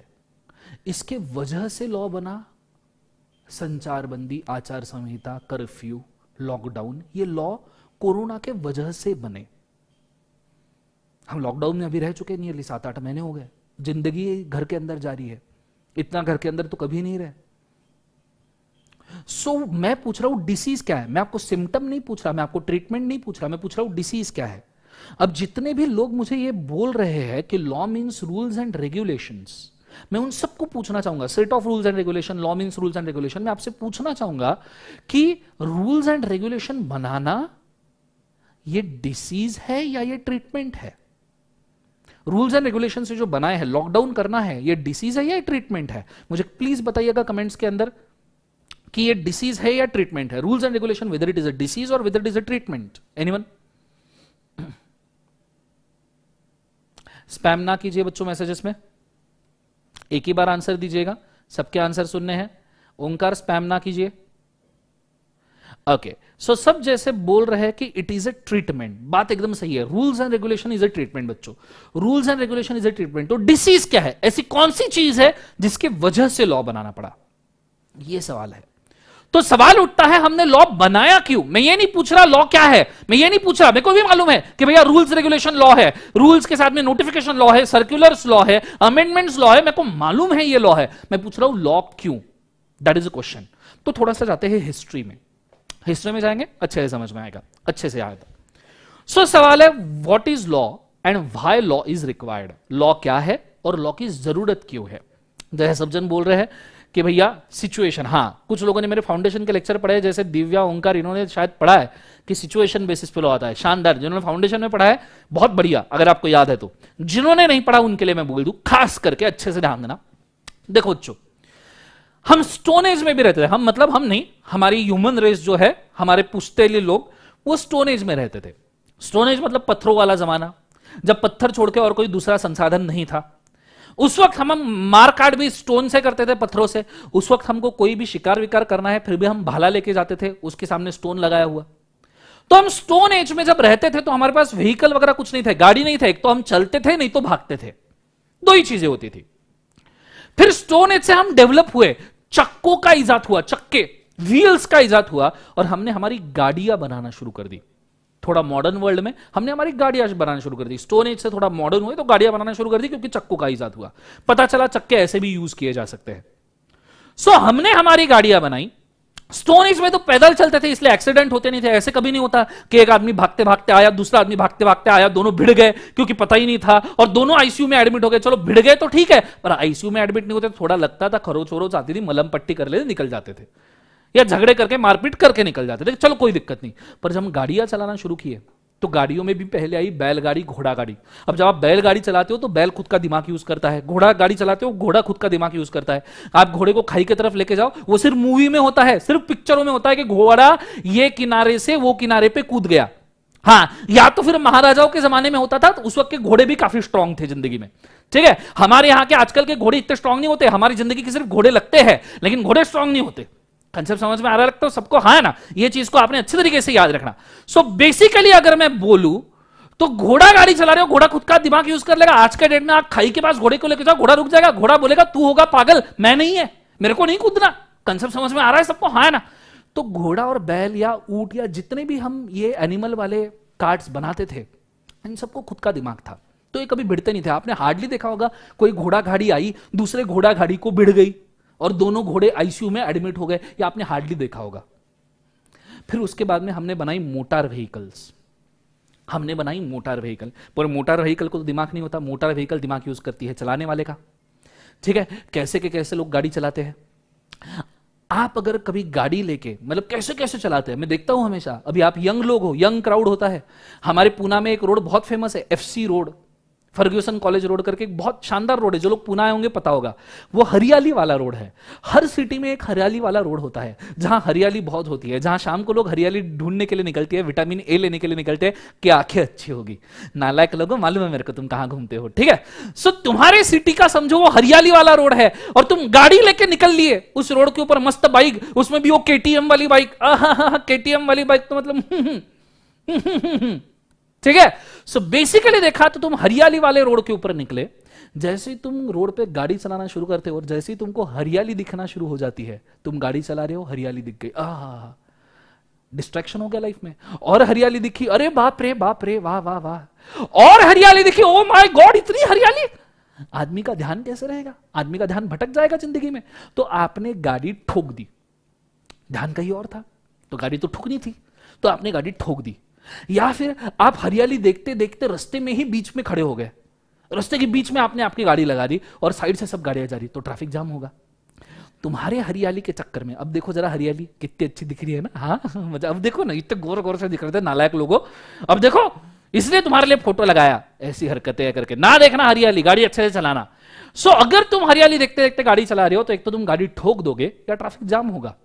इसके वजह से लॉ बना संचार बंदी आचार संहिता कर्फ्यू लॉकडाउन ये लॉ कोरोना के वजह से बने हम लॉकडाउन में अभी रह चुके नियरली सात आठ महीने हो गए जिंदगी घर के अंदर जारी है इतना घर के अंदर तो कभी नहीं रहे सो so, मैं पूछ रहा हूं डिसीज क्या है मैं आपको सिम्टम नहीं पूछ रहा मैं आपको ट्रीटमेंट नहीं पूछ रहा मैं पूछ रहा हूं डिसीज क्या है अब जितने भी लोग मुझे ये बोल रहे हैं कि law means rules and regulation मैं उन सबको पूछना चाहूंगा set of rules and regulation law means rules and regulation मैं आपसे पूछना चाहूंगा कि रूल्स एंड रेगुलेशन बनाना ये डिसीज है या ये ट्रीटमेंट है रूल्स एंड रेगुलेशन से जो बनाए हैं लॉकडाउन करना है ये डिसीज है या ट्रीटमेंट है मुझे प्लीज बताइएगा कमेंट्स के अंदर कि ये डिसीज है या ट्रीटमेंट है rules and regulation whether it is a disease और whether it is a treatment any spam ना कीजिए बच्चों मैसेजेस में एक ही बार आंसर दीजिएगा सबके आंसर सुनने हैं ओंकार स्पैम ना कीजिए ओके सो सब जैसे बोल रहे हैं कि इट इज अ ट्रीटमेंट बात एकदम सही है rules and regulation is a treatment बच्चों rules and regulation is a treatment तो डिसीज क्या है ऐसी कौन सी चीज है जिसके वजह से लॉ बनाना पड़ा यह सवाल है तो सवाल उठता है हमने लॉ बनाया क्यों मैं ये नहीं पूछ रहा लॉ क्या है मैं ये नहीं पूछ रहा मेरे को भी मालूम है कि भैया रूल्स रेगुलेशन लॉ है रूल्स के साथ में नोटिफिकेशन लॉ है सर्कुलर्स लॉ है अमेंडमेंट्स लॉ है मेरे को मालूम है ये लॉ है मैं पूछ रहा हूं लॉ क्यों दैट इज अ क्वेश्चन तो थोड़ा सा जाते हैं हिस्ट्री में हिस्ट्री में जाएंगे अच्छे से समझ में आएगा अच्छे से आएगा सो so, सवाल है what is law and why law is required law क्या है और लॉ की जरूरत क्यों है जैसे तो सब जन बोल रहे हैं कि भैया सिचुएशन हाँ कुछ लोगों ने मेरे फाउंडेशन के लेक्चर पढ़े जैसे दिव्या ओंकार इन्होंने शायद पढ़ा है कि सिचुएशन बेसिस पे लॉ आता है शानदार जिन्होंने फाउंडेशन में पढ़ा है बहुत बढ़िया अगर आपको याद है तो जिन्होंने नहीं पढ़ा उनके लिए मैं बोल दू खास करके अच्छे से ध्यान देना देखो चुप हम स्टोन एज में भी रहते थे हम मतलब हम नहीं हमारी ह्यूमन रेस जो है हमारे पुश्तैली लोग वो एज में रहते थे एज मतलब पत्थरों वाला जमाना जब पत्थर छोड़ के और कोई दूसरा संसाधन नहीं था उस वक्त हम मार काट भी स्टोन से करते थे पत्थरों से उस वक्त हमको कोई भी शिकार विकार करना है फिर भी हम भाला लेके जाते थे उसके सामने स्टोन लगाया हुआ तो हम स्टोन एज में जब रहते थे तो हमारे पास व्हीकल वगैरह कुछ नहीं थे गाड़ी नहीं थे एक तो हम चलते थे नहीं तो भागते थे दो ही चीजें होती थी फिर स्टोन एज से हम डेवलप हुए चक्कों का इजाद हुआ चक्के व्हील्स का इजाद हुआ और हमने हमारी गाड़ियां बनाना शुरू कर दी थोड़ा मॉडर्न वर्ल्ड में हमने हमारी गाड़ियां बनाना शुरू कर दी स्टोन एज से थोड़ा मॉडर्न हुए तो गाड़ियां बनाना शुरू कर दी क्योंकि चक्कों का इजाद हुआ पता चला चक्के ऐसे भी यूज किए जा सकते हैं सो so, हमने हमारी गाड़ियां बनाई स्टोन एज में तो पैदल चलते थे इसलिए एक्सीडेंट होते नहीं थे ऐसे कभी नहीं होता कि एक आदमी भागते भागते आया दूसरा आदमी भागते भागते आया दोनों भिड़ गए क्योंकि पता ही नहीं था और दोनों आईसीयू में एडमिट हो गए चलो भिड़ गए तो ठीक है पर आईसीयू में एडमिट नहीं होते तो थोड़ा लगता था खरोच वरोच आती थी मलम पट्टी कर लेते निकल जाते थे या झगड़े करके मारपीट करके निकल जाते थे चलो कोई दिक्कत नहीं पर जब हम गाड़ियां चलाना शुरू किए तो गाड़ियों में भी पहले आई बैलगाड़ी घोड़ा गाड़ी अब जब आप बैलगाड़ी चलाते हो तो बैल खुद का दिमाग यूज करता है घोड़ा गाड़ी चलाते हो घोड़ा खुद का दिमाग यूज करता है आप घोड़े को खाई की तरफ लेके जाओ वो सिर्फ मूवी में होता है सिर्फ पिक्चरों में होता है कि घोड़ा ये किनारे से वो किनारे पे कूद गया हाँ या तो फिर महाराजाओं के जमाने में होता था तो उस वक्त के घोड़े भी काफी स्ट्रांग थे जिंदगी में ठीक है हमारे यहाँ के आजकल के घोड़े इतने स्ट्रांग नहीं होते हमारी जिंदगी के सिर्फ घोड़े लगते हैं लेकिन घोड़े स्ट्रांग नहीं होते कंसेप्ट समझ में आ रहा लगता है सबको हाँ ना ये चीज को आपने अच्छे तरीके से याद रखना सो so, बेसिकली अगर मैं बोलू तो घोड़ा गाड़ी चला रहे हो घोड़ा खुद का दिमाग यूज कर लेगा आज के डेट में आप खाई के पास घोड़े को लेकर जाओ घोड़ा रुक जाएगा घोड़ा बोलेगा तू होगा पागल मैं नहीं है मेरे को नहीं कूदना कंसेप्ट समझ में आ रहा है सबको हाँ ना तो घोड़ा और बैल या ऊट या जितने भी हम ये एनिमल वाले कार्ड्स बनाते थे इन सबको खुद का दिमाग था तो ये कभी भिड़ते नहीं थे आपने हार्डली देखा होगा कोई घोड़ा घाड़ी आई दूसरे घोड़ा घाड़ी को भिड़ गई और दोनों घोड़े आईसीयू में एडमिट हो गए ये आपने हार्डली देखा होगा फिर उसके बाद में हमने बनाई मोटार व्हीकल्स हमने बनाई मोटार व्हीकल पर मोटार व्हीकल को तो दिमाग नहीं होता मोटार व्हीकल दिमाग यूज करती है चलाने वाले का ठीक है कैसे के कैसे लोग गाड़ी चलाते हैं आप अगर कभी गाड़ी लेके मतलब कैसे कैसे चलाते हैं मैं देखता हूं हमेशा अभी आप यंग लोग हो यंग क्राउड होता है हमारे पूना में एक रोड बहुत फेमस है FC road Fergusson college road करके एक बहुत शानदार रोड है जो लोग पुणे आए होंगे पता होगा वो हरियाली वाला रोड है हर सिटी में एक हरियाली वाला रोड होता है जहां हरियाली बहुत होती है जहां शाम को लोग हरियाली ढूंढने के लिए निकलती है विटामिन ए लेने के लिए निकलते हैं कि आंखें अच्छी होगी नालायक लोगों मालूम है मेरे को तुम कहां घूमते हो ठीक है सो तुम्हारे सिटी का समझो वो हरियाली वाला रोड है और तुम गाड़ी लेके निकल लिए उस रोड के ऊपर मस्त बाइक उसमें भी वो केटीएम वाली बाइक केटीएम वाली बाइक तो मतलब हम्म, हम्म, हम्म, ठीक है सो बेसिकली देखा तो तुम हरियाली वाले रोड के ऊपर निकले जैसे ही तुम रोड पे गाड़ी चलाना शुरू करते हो और जैसे ही तुमको हरियाली दिखना शुरू हो जाती है तुम गाड़ी चला रहे हो हरियाली दिख गई आ डिस्ट्रैक्शन हो गया लाइफ में और हरियाली दिखी अरे बाप रे बाप रे वाह वाह वाह और हरियाली दिखी ओ माय गॉड इतनी हरियाली आदमी का ध्यान कैसे रहेगा आदमी का ध्यान भटक जाएगा जिंदगी में तो आपने गाड़ी ठोक दी ध्यान कहीं और था तो गाड़ी तो ठुकनी थी तो आपने गाड़ी ठोक दी या फिर आप हरियाली देखते देखते रस्ते में ही बीच में खड़े हो गए रस्ते के बीच में आपने आपकी गाड़ी लगा दी और साइड से सब गाड़ियां जा रही तो ट्रैफिक जाम होगा तुम्हारे हरियाली के चक्कर में अब देखो जरा हरियाली कितनी अच्छी दिख रही है ना हाँ मजा अब देखो ना इतने गौर गौर से दिख रहे थे नालायक लोगों अब देखो इसने तुम्हारे लिए फोटो लगाया ऐसी हरकतें करके ना देखना हरियाली गाड़ी अच्छे से चलाना सो अगर तुम हरियाली देखते देखते गाड़ी चला रहे हो तो एक तो तुम गाड़ी ठोक दोगे या ट्रैफिक जाम होगा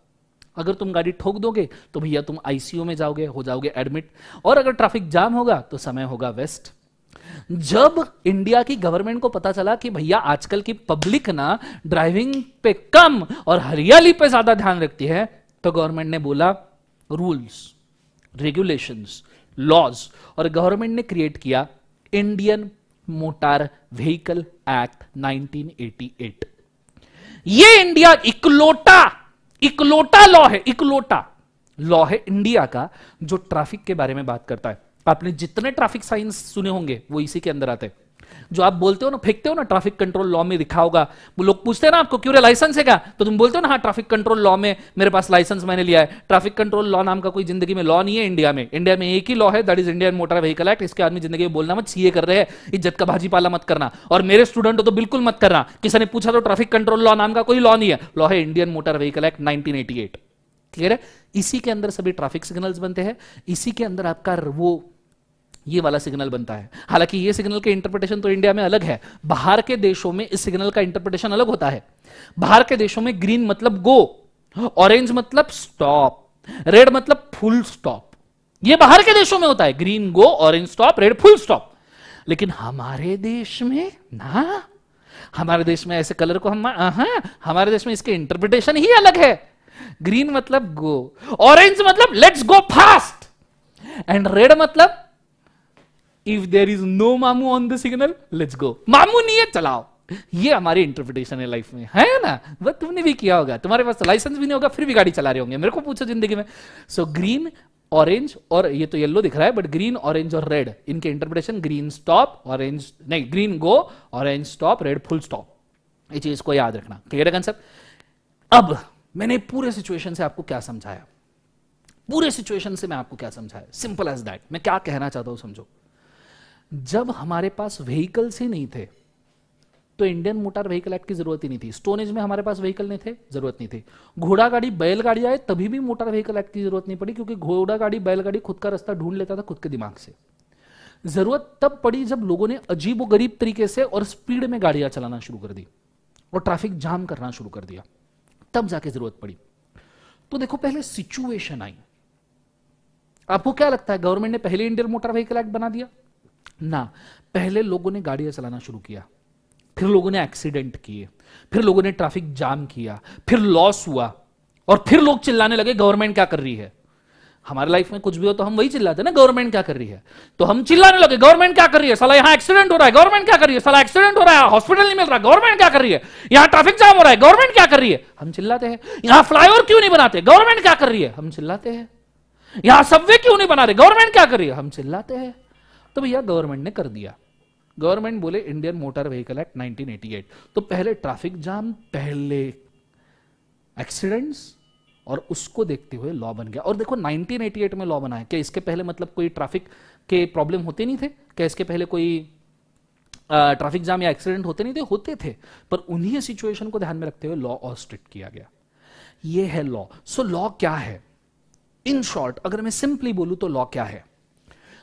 अगर तुम गाड़ी ठोक दोगे तो भैया तुम आईसीयू में जाओगे हो जाओगे एडमिट और अगर ट्रैफिक जाम होगा तो समय होगा वेस्ट जब इंडिया की गवर्नमेंट को पता चला कि भैया आजकल की पब्लिक ना ड्राइविंग पे कम और हरियाली पे ज्यादा ध्यान रखती है तो गवर्नमेंट ने बोला रूल्स रेगुलेशंस लॉज और गवर्नमेंट ने क्रिएट किया इंडियन मोटार व्हीकल एक्ट 1988 ये इंडिया इकलौटा इकलोटा लॉ है इकलोटा लॉ है इंडिया का जो ट्रैफिक के बारे में बात करता है आपने जितने ट्रैफिक साइंस सुने होंगे वो इसी के अंदर आते हैं जो आप बोलते हो ना फेंकते हो ना ट्रैफिक कंट्रोल लॉ में लिखा होगा वो लोग पूछते हैं ना आपको क्यों रे लाइसेंस है क्या तो तुम बोलते हो ना हाँ ट्रैफिक कंट्रोल लॉ में मेरे पास लाइसेंस मैंने लिया है ट्रैफिक कंट्रोल लॉ नाम का कोई जिंदगी में लॉ नहीं है इंडिया में इंडिया में एक ही लॉ है that is Indian motor vehicle act इसके आदमी जिंदगी में बोलना मत सीए कर रहे हैं इज्जत का भाजी पाला मत करना और मेरे स्टूडेंट हो तो बिल्कुल मत करना किसी ने पूछा तो ट्रैफिक कंट्रोल लॉ नाम का कोई लॉ नहीं है लॉ है Indian motor vehicle act nineteen clear है इसी के अंदर सभी ट्रैफिक सिग्नल्स बनते हैं इसी के अंदर आपका वो ये वाला सिग्नल बनता है हालांकि ये सिग्नल के इंटरप्रिटेशन तो इंडिया में अलग है बाहर के देशों में इस सिग्नल का इंटरप्रिटेशन अलग होता है बाहर के देशों में ग्रीन मतलब गो ऑरेंज मतलब स्टॉप रेड मतलब फुल स्टॉप ये बाहर के देशों में होता है green go orange stop red full stop लेकिन हमारे देश में ना हमारे देश में ऐसे कलर को हम हाँ हमारे देश में इसके इंटरप्रिटेशन ही अलग है ग्रीन मतलब गो ऑरेंज मतलब let's go fast and red मतलब इफ देर इज नो मामू on the signal let's go मामू नहीं है चलाओ ये हमारी इंटरप्रिटेशन है लाइफ में है ना वह तुमने भी किया होगा तुम्हारे पास लाइसेंस तो भी नहीं होगा फिर भी गाड़ी चला रहे होंगे मेरे को पूछो जिंदगी में सो ग्रीन ऑरेंज और ये तो येलो दिख रहा है बट ग्रीन ऑरेंज और रेड इनके इंटरप्रिटेशन ग्रीन स्टॉप ऑरेंज नहीं green go orange stop red full stop ये चीज को याद रखना क्लियर है कंसेप्ट अब मैंने पूरे सिचुएशन से आपको क्या समझाया पूरे सिचुएशन से मैं आपको क्या समझाया सिंपल एज दैट मैं क्या कहना चाहता हूं समझो जब हमारे पास व्हीकल्स ही नहीं थे तो इंडियन मोटर व्हीकल एक्ट की जरूरत ही नहीं थी स्टोन एज में हमारे पास व्हीकल नहीं थे जरूरत नहीं थी घोड़ा गाड़ी बैलगाड़ी आए तभी भी मोटर व्हीकल एक्ट की जरूरत नहीं पड़ी क्योंकि घोड़ा गाड़ी बैलगाड़ी खुद का रास्ता ढूंढ लेता था खुद के दिमाग से जरूरत तब पड़ी जब लोगों ने अजीब गरीब तरीके से और स्पीड में गाड़ियां चलाना शुरू कर दी और ट्रैफिक जाम करना शुरू कर दिया तब जाके जरूरत पड़ी तो देखो पहले सिचुएशन आई आपको क्या लगता है गवर्नमेंट ने पहले इंडियन मोटर व्हीकल एक्ट बना दिया ना पहले लोगों ने गाड़ियां चलाना शुरू किया फिर लोगों ने एक्सीडेंट किए फिर लोगों ने ट्रैफिक जाम किया फिर लॉस हुआ और फिर लोग चिल्लाने लगे गवर्नमेंट क्या कर रही है हमारे लाइफ में कुछ भी हो तो हम वही चिल्लाते ना गवर्नमेंट क्या कर रही है तो हम चिल्लाने लगे गवर्नमेंट क्या कर रही है साला यहां एक्सीडेंट हो रहा है गवर्नमेंट क्या कर रही है साला एक्सीडेंट हो रहा है हॉस्पिटल नहीं मिल रहा गवर्नमेंट क्या कर रही है यहां ट्रैफिक जाम हो रहा है गवर्नमेंट क्या कर रही है हम चिल्लाते हैं यहां फ्लाईओवर क्यों नहीं बनाते गवर्नमेंट क्या कर रही है हम चिल्लाते हैं यहां सबवे क्यों नहीं बना रहे गवर्नमेंट क्या कर रही है हम चिल्लाते हैं तो भैया गवर्नमेंट ने कर दिया गवर्नमेंट बोले इंडियन मोटर व्हीकल एक्ट 1988 तो पहले ट्रैफिक जाम पहले एक्सीडेंट्स और उसको देखते हुए लॉ बन गया और देखो 1988 में लॉ बना है क्या इसके पहले मतलब कोई ट्रैफिक के प्रॉब्लम होते नहीं थे क्या इसके पहले कोई ट्रैफिक जाम या एक्सीडेंट होते नहीं थे होते थे पर उन्हीं सिचुएशन को ध्यान में रखते हुए लॉ और स्ट्रिक्ट किया गया ये है लॉ सो लॉ क्या है इन शॉर्ट अगर मैं सिंपली बोलूं तो लॉ क्या है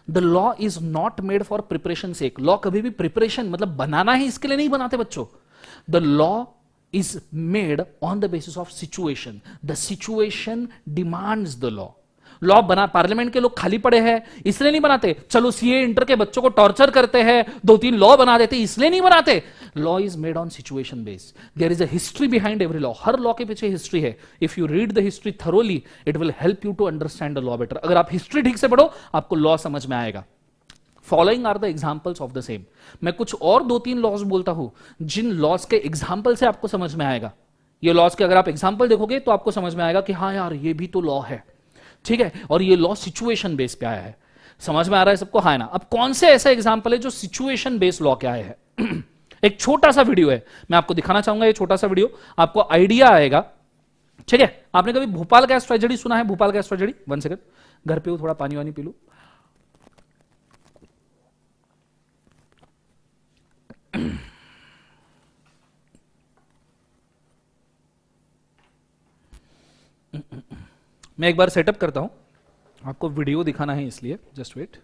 the law is not made for preparation से लॉ कभी भी प्रिपरेशन मतलब बनाना ही इसके लिए नहीं बनाते बच्चों the law is made on the basis of situation the situation demands the law law बना पार्लियामेंट के लोग खाली पड़े हैं इसलिए नहीं बनाते चलो सीए इंटर के बच्चों को टॉर्चर करते हैं दो तीन लॉ बना देते इसलिए नहीं बनाते law is made on situation base there is a history behind every law हर लॉ के पीछे हिस्ट्री है if you read the history thoroughly it will help you to understand the law better अगर आप हिस्ट्री ठीक से पढ़ो आपको लॉ समझ में आएगा following are the examples of the same मैं कुछ और दो तीन लॉज बोलता हूं जिन लॉज के एग्जाम्पल से आपको समझ में आएगा ये लॉज के अगर आप एग्जाम्पल देखोगे तो आपको समझ में आएगा कि हाँ यार ये भी तो लॉ है ठीक है और ये लॉ सिचुएशन बेस पे आया है समझ में आ रहा है सबको हाँ ना अब कौन से ऐसा एग्जाम्पल है जो सिचुएशन बेस लॉ के आए हैं एक छोटा सा वीडियो है मैं आपको दिखाना चाहूंगा ये छोटा सा वीडियो आपको आइडिया आएगा ठीक है आपने कभी भोपाल गैस ट्रेजेडी सुना है Bhopal gas tragedy one second घर पे हो थोड़ा पानी वानी पी Mm-hmm. मैं एक बार सेटअप करता हूं आपको वीडियो दिखाना है इसलिए जस्ट वेट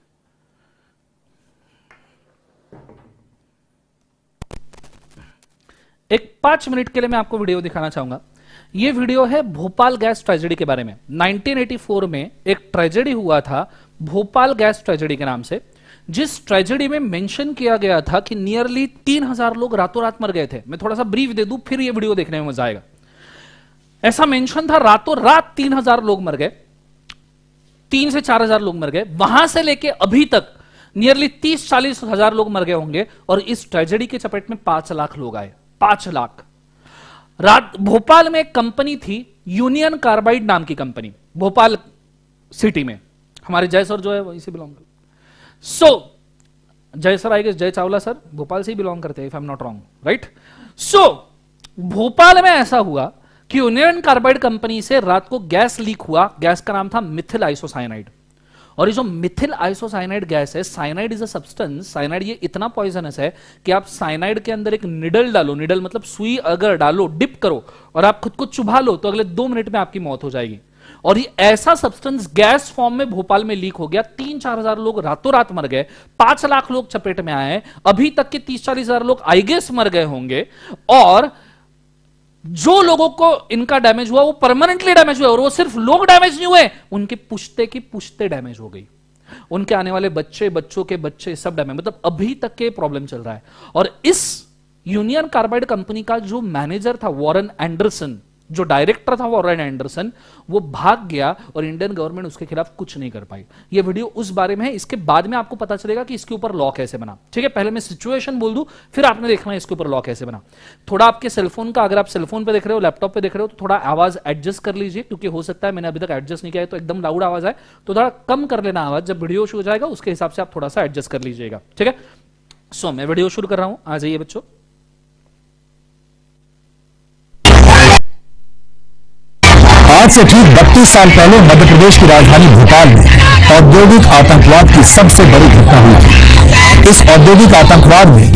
एक पांच मिनट के लिए मैं आपको वीडियो दिखाना चाहूंगा यह वीडियो है भोपाल गैस ट्रेजेडी के बारे में 1984 में एक ट्रेजेडी हुआ था भोपाल गैस ट्रेजेडी के नाम से जिस ट्रेजेडी में मेंशन किया गया था कि नियरली 3000 लोग रातों रात मर गए थे मैं थोड़ा सा ब्रीफ दे दूं फिर यह वीडियो देखने में मजा आएगा ऐसा मेंशन था रातों रात तीन हजार लोग मर गए तीन से चार हजार लोग मर गए वहां से लेके अभी तक नियरली तीस चालीस हजार लोग मर गए होंगे और इस ट्रेजेडी के चपेट में पांच लाख लोग आए पांच लाख रात भोपाल में एक कंपनी थी यूनियन कार्बाइड नाम की कंपनी भोपाल सिटी में हमारे जय सर जो है वहीं से बिलोंग कर सो so, जय सर जय चावला सर भोपाल से ही बिलोंग करते हैं if I am not wrong right so Bhopal में ऐसा हुआ कि यूनियन कार्बाइड कंपनी से रात को गैस लीक हुआ गैस का नाम था मिथिल आइसोसाइनाइड और ये जो मिथिल आइसोसाइनाइड गैस है cyanide is a substance cyanide ये इतना पॉइजनस है कि आप साइनाइड के अंदर एक निडल डालो निडल मतलब सुई अगर डालो डिप करो और आप खुद को चुभा लो तो अगले दो मिनट में आपकी मौत हो जाएगी और ये ऐसा सब्सटेंस गैस फॉर्म में भोपाल में लीक हो गया तीन चार हजार लोग रातों रात मर गए पांच लाख लोग चपेट में आए अभी तक के तीस चालीस हजार लोग आईगेस मर गए होंगे और जो लोगों को इनका डैमेज हुआ वो परमानेंटली डैमेज हुआ और वो सिर्फ लोग डैमेज नहीं हुए उनके पुश्ते की पुश्ते डैमेज हो गई उनके आने वाले बच्चे बच्चों के बच्चे सब डैमेज मतलब अभी तक के प्रॉब्लम चल रहा है और इस यूनियन कार्बाइड कंपनी का जो मैनेजर था वॉरन एंडरसन जो डायरेक्टर था वॉरन एंडरसन वो भाग गया और इंडियन गवर्नमेंट उसके खिलाफ कुछ नहीं कर पाई ये वीडियो उस बारे में है इसके बाद में आपको पता चलेगा कि इसके ऊपर लॉ कैसे बना ठीक है पहले मैं सिचुएशन बोल दू फिर आपने देखना है इसके ऊपर लॉ कैसे बना थोड़ा आपके सेलफोन का अगर आप सेलफोन पर देख रहे हो लैपटॉप पर देख रहे हो तो थोड़ा आवाज एडजस्ट कर लीजिए क्योंकि हो सकता है मैंने अभी तक एडजस्ट नहीं किया है तो एकदम लाउड आवाज है तो थोड़ा कम कर लेना आवाज जब वीडियो शुरू हो जाएगा उसके हिसाब से आप थोड़ा सा एडजस्ट कर लीजिएगा ठीक है सो मैं वीडियो शुरू कर रहा हूं आ जाइए बच्चों से ठीक बत्तीस साल पहले मध्य प्रदेश की राजधानी भोपाल में औद्योगिक आतंकवाद की सबसे बड़ी घटना हुई थी इस औद्योगिक आतंकवाद में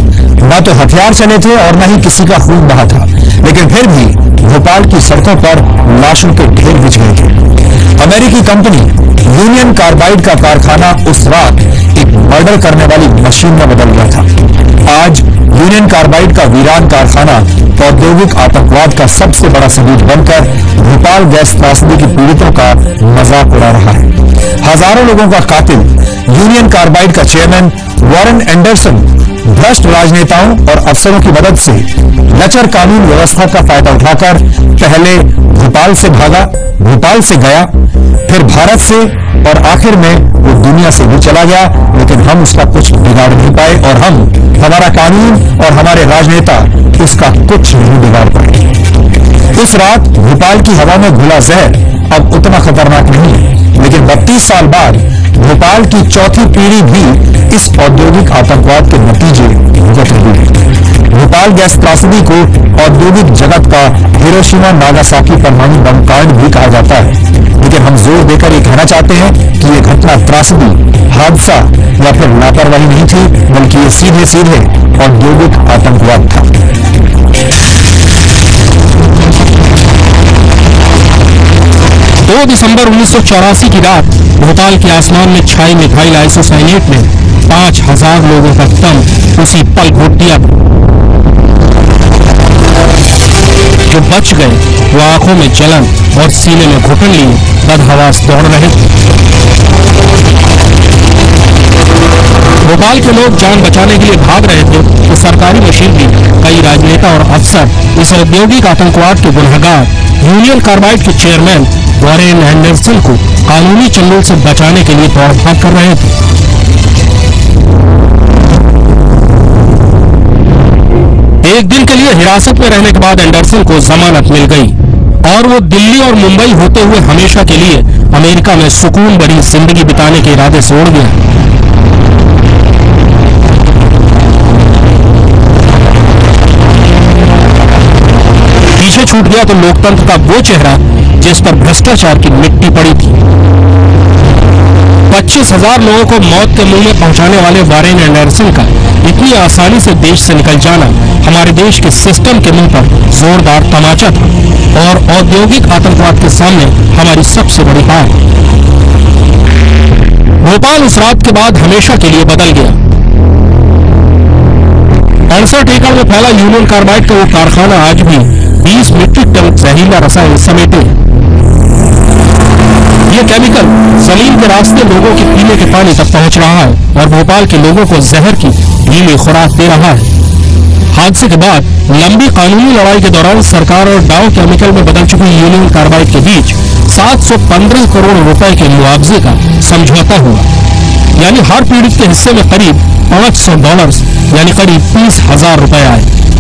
न तो हथियार चले थे और न ही किसी का खून बहा था लेकिन फिर भी भोपाल की सड़कों पर लाशों के ढेर बिछ गए थे अमेरिकी कंपनी यूनियन कार्बाइड का कारखाना उस रात एक मर्डर करने वाली मशीन में बदल गया था आज यूनियन कार्बाइड का वीरान कारखाना औद्योगिक आतंकवाद का सबसे बड़ा सबूत बनकर भोपाल गैस त्रासदी के पीड़ितों का मजाक उड़ा रहा है हजारों लोगों का कातिल यूनियन कार्बाइड का चेयरमैन वॉरेन एंडरसन भ्रष्ट राजनेताओं और अफसरों की मदद से लचर कानून व्यवस्था का फायदा उठाकर पहले भोपाल से भागा भोपाल से गया फिर भारत से और आखिर में वो दुनिया से भी चला गया लेकिन हम उसका कुछ बिगाड़ नहीं पाए और हम हमारा कानून और हमारे राजनेता उसका कुछ नहीं बिगाड़ पाए इस रात भोपाल की हवा में घुला जहर अब उतना खतरनाक नहीं है लेकिन बत्तीस साल बाद भोपाल की चौथी पीढ़ी भी इस औद्योगिक आतंकवाद के नतीजे भुगत रही है भोपाल गैस त्रासदी को औद्योगिक जगत का हिरोशिमा नागासाकी परमाणु बम कांड भी कहा जाता है लेकिन हम जोर देकर ये कहना चाहते हैं कि ये घटना त्रासदी हादसा या फिर लापरवाही नहीं थी बल्कि ये सीधे सीधे औद्योगिक आतंकवाद था दो दिसंबर उन्नीस की रात भोपाल के आसमान में छाई मिथाइल आइसोसाइनेट ने पांच हजार लोगों का दम उसी पल घोट दिया जो बच गए वो आंखों में जलन और सीने में घुटन लिए बदहवास दौड़ रहे भोपाल के लोग जान बचाने के लिए भाग रहे थे तो सरकारी मशीनरी कई राजनेता और अफसर इस औद्योगिक आतंकवाद के गुनहगार यूनियन कार्बाइड के चेयरमैन वॉरेन एंडरसन को कानूनी चंगुल से बचाने के लिए दौड़ भाग कर रहे थे एक दिन के लिए हिरासत में रहने के बाद एंडरसन को जमानत मिल गई और वो दिल्ली और मुंबई होते हुए हमेशा के लिए अमेरिका में सुकून बड़ी जिंदगी बिताने के इरादे से उड़ गया से छूट गया तो लोकतंत्र का वो चेहरा जिस पर भ्रष्टाचार की मिट्टी पड़ी थी पच्चीस हजार लोगों को मौत के मुंह में पहुंचाने वाले वारेन एंडरसन का इतनी आसानी से देश से निकल जाना हमारे देश के सिस्टम के मुंह पर जोरदार तमाचा था और औद्योगिक आतंकवाद के सामने हमारी सबसे बड़ी हार भोपाल इस रात के बाद हमेशा के लिए बदल गया अड़सठ एकड़ में फैला यूनियन कार्बाइड का वो कारखाना आज भी बीस मीट्रिक टन जहरीला रसायन समेटे ये केमिकल जमीन के रास्ते लोगों के पीने के पानी तक पहुंच रहा है और भोपाल के लोगों को जहर की धीमी खुराक दे रहा है हादसे के बाद लंबी कानूनी लड़ाई के दौरान सरकार और डाउ केमिकल में बदल चुकी यूनियन कार्रवाई के बीच 715 करोड़ रुपए के मुआवजे का समझौता हुआ यानी हर पीड़ित के हिस्से में करीब पाँच सौ डॉलर यानी करीब तीस हजार रूपए आए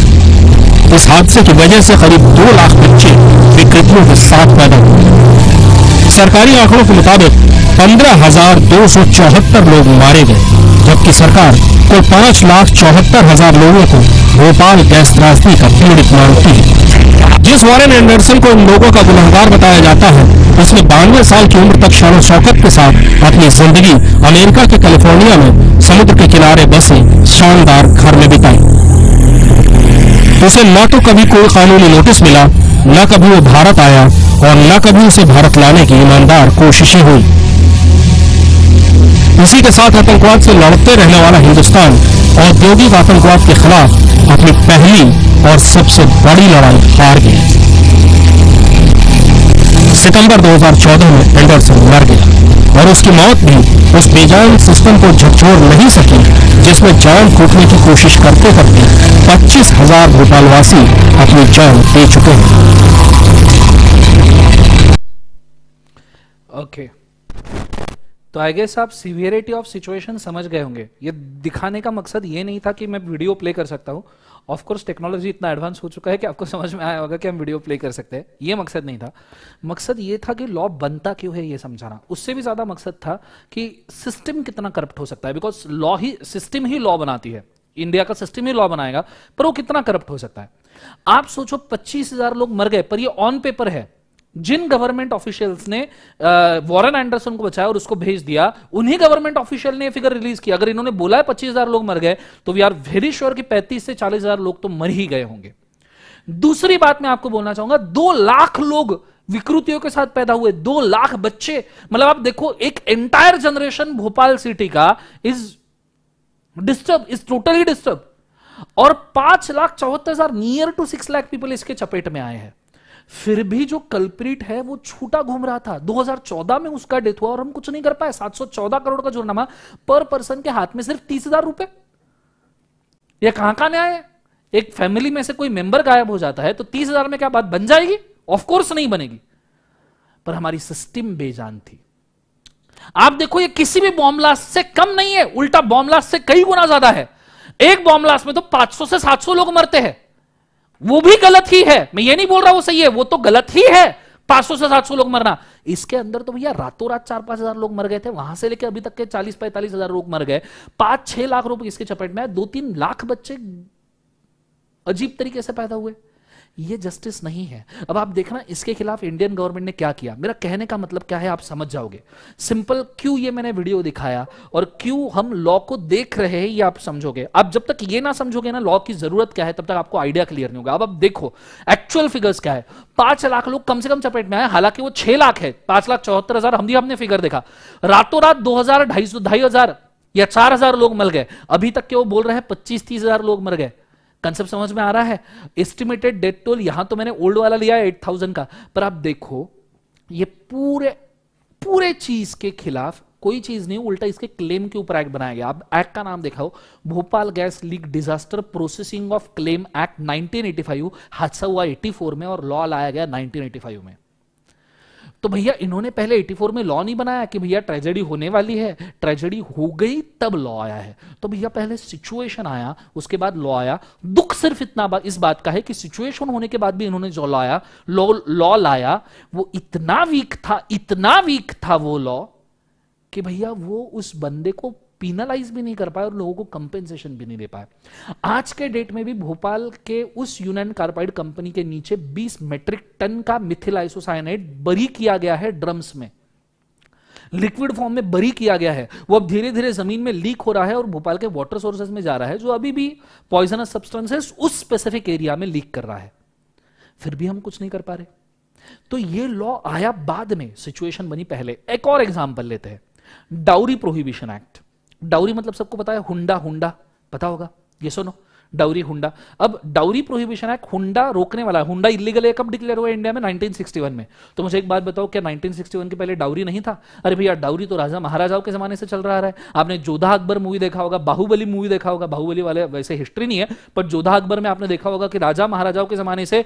इस हादसे की वजह से करीब दो लाख बच्चे विकृतियों के साथ पैदा हुए सरकारी आंकड़ों के मुताबिक पंद्रह हजार दो सौ चौहत्तर लोग मारे गए जबकि सरकार कुल पाँच लाख चौहत्तर हजार लोगों को भोपाल गैस त्रासदी का पीड़ित मानती है जिस वॉरेन एंडरसन को इन लोगों का गुनहगार बताया जाता है उसने बानवे साल की उम्र तक शानो शौकत के साथ अपनी जिंदगी अमेरिका के कैलिफोर्निया में समुद्र के किनारे बसे शानदार घर में बिताई उसे न तो कभी कोई कानूनी नोटिस मिला न कभी वो भारत आया और न कभी उसे भारत लाने की ईमानदार कोशिशें हुई इसी के साथ आतंकवाद से लड़ते रहने वाला हिंदुस्तान औद्योगिक आतंकवाद के खिलाफ अपनी पहली और सबसे बड़ी लड़ाई हार गया सितंबर 2014 में एंडरसन मर गया और उसकी मौत भी उस बेजान सिस्टम को झकझोर नहीं सकी जिसमें जान फूकने की कोशिश करते करते पच्चीस हजार भोपालवासी अपनी जान दे चुके हैं ओके तो आई गेस आप सीवियरिटी ऑफ सिचुएशन समझ गए होंगे ये दिखाने का मकसद ये नहीं था कि मैं वीडियो प्ले कर सकता हूँ ऑफकोर्स टेक्नोलॉजी इतना एडवांस हो चुका है कि आपको समझ में आया होगा कि हम वीडियो प्ले कर सकते हैं ये मकसद नहीं था मकसद ये था कि लॉ बनता क्यों है ये समझाना उससे भी ज़्यादा मकसद था कि सिस्टम कितना करप्ट हो सकता है बिकॉज लॉ ही सिस्टम ही लॉ बनाती है इंडिया का सिस्टम ही लॉ बनाएगा पर वो कितना करप्ट हो सकता है आप सोचो पच्चीस हजार लोग मर गए पर ये ऑन पेपर है जिन गवर्नमेंट ऑफिशियल्स ने वॉरेन एंडरसन को बचाया और उसको भेज दिया उन्हीं गवर्नमेंट ऑफिशियल ने फिगर रिलीज किया अगर इन्होंने बोला है पच्चीस हजार लोग मर गए तो वी आर वेरी श्योर कि पैंतीस से चालीस हजार लोग तो मर ही गए होंगे दूसरी बात मैं आपको बोलना चाहूंगा दो लाख लोग विकृतियों के साथ पैदा हुए दो लाख बच्चे मतलब आप देखो एक एंटायर जनरेशन भोपाल सिटी का is disturb is totally disturb और पांच लाख चौहत्तर हजार near two six lakh people इसके चपेट में आए हैं फिर भी जो कल्प्रिट है वो छूटा घूम रहा था 2014 में उसका डेथ हुआ और हम कुछ नहीं कर पाए 714 करोड़ का जुर्नामा पर पर्सन के हाथ में सिर्फ तीस हजार रुपए यह कहां का न्याय है एक फैमिली में से कोई मेंबर गायब हो जाता है तो तीस हजार में क्या बात बन जाएगी ऑफकोर्स नहीं बनेगी पर हमारी सिस्टम बेजान थी आप देखो ये किसी भी बॉम्बलास्ट से कम नहीं है उल्टा बॉम्बलास्ट से कई गुना ज्यादा है एक बॉम्बलास्ट में तो 500 से 700 लोग मरते हैं वो भी गलत ही है मैं ये नहीं बोल रहा वो सही है वो तो गलत ही है पांच से सात लोग मरना इसके अंदर तो भैया रातों रात चार पांच हजार लोग मर गए थे वहां से लेकर अभी तक के चालीस पैंतालीस हजार लोग मर गए पांच छह लाख रुपए इसके चपेट में दो तीन लाख बच्चे अजीब तरीके से पैदा हुए ये जस्टिस नहीं है अब आप देखना इसके खिलाफ इंडियन गवर्नमेंट ने क्या किया मेरा कहने का मतलब क्या है आप समझ जाओगे सिंपल क्यों ये मैंने वीडियो दिखाया और क्यों हम लॉ को देख रहे हैं ये आप समझोगे आप जब तक ये ना समझोगे ना लॉ की जरूरत क्या है तब तक आपको आइडिया क्लियर नहीं होगा अब आप देखो एक्चुअल फिगर्स क्या है पांच लाख लोग कम से कम चपेट में आए हालांकि वो छह लाख है पांच लाख चौहत्तर हजार हम भी हमने फिगर देखा रातों रात दो हजार ढाई हजार या चार हजार लोग मर गए अभी तक के वो बोल रहे हैं पच्चीस तीस हजार लोग मर गए कंसेप्ट समझ में आ रहा है एस्टिमेटेड डेट टोल यहां तो मैंने ओल्ड वाला लिया एट थाउजेंड का पर आप देखो ये पूरे पूरे चीज के खिलाफ कोई चीज नहीं उल्टा इसके क्लेम के ऊपर एक्ट बनाया गया आप एक्ट का नाम देखा हो Bhopal gas leak disaster processing of claim act 1985 हादसा हुआ 84 में और लॉ लाया गया 1985 में तो भैया इन्होंने पहले 84 में लॉ नहीं बनाया कि भैया ट्रेजेडी होने वाली है ट्रेजेडी हो गई तब लॉ आया है तो भैया पहले सिचुएशन आया उसके बाद लॉ आया दुख सिर्फ इतना बा, इस बात का है कि सिचुएशन होने के बाद भी इन्होंने जो लॉ आया लॉ लाया वो इतना वीक था इतना वीक था वो लॉ कि भैया वो उस बंदे को पीनालाइज भी नहीं कर पाए और लोगों को कंपेंसेशन भी नहीं दे पाए आज के डेट में भी भोपाल के उस यूनियन कार्बाइड कंपनी के नीचे 20 मेट्रिक टन का मिथिल आइसोसाइनाइड बरी किया गया है ड्रम्स में लिक्विड फॉर्म में बरी किया गया है वो अब धीरे धीरे जमीन में लीक हो रहा है और भोपाल के वाटर सोर्सेज में जा रहा है जो अभी भी पॉइजनस सब्सटेंसेस उस स्पेसिफिक एरिया में लीक कर रहा है फिर भी हम कुछ नहीं कर पा रहे तो ये लॉ आया बाद में सिचुएशन बनी पहले एक और एग्जाम्पल लेते हैं डाउरी प्रोहिबिशन एक्ट डाउरी मतलब सबको पता है हुंडा हुंडा पता होगा ये सुनो डाउरी हुंडा अब डाउरी प्रोहिबिशन एक्ट हुंडा रोकने वाला है हुंडा इलीगल है कब डिक्लेयर हुआ इंडिया में 1961 में तो मुझे एक बात बताओ क्या 1961 के पहले डाउरी नहीं था अरे भैया डाउरी तो राजा महाराजाओं के जमाने से चल रहा है आपने जोधा अकबर मूवी देखा होगा बाहुबली मूवी देखा होगा बाहुबली वाले वैसे हिस्ट्री नहीं है पर जोधा अकबर में आपने देखा होगा कि राजा महाराजाओं के जमाने से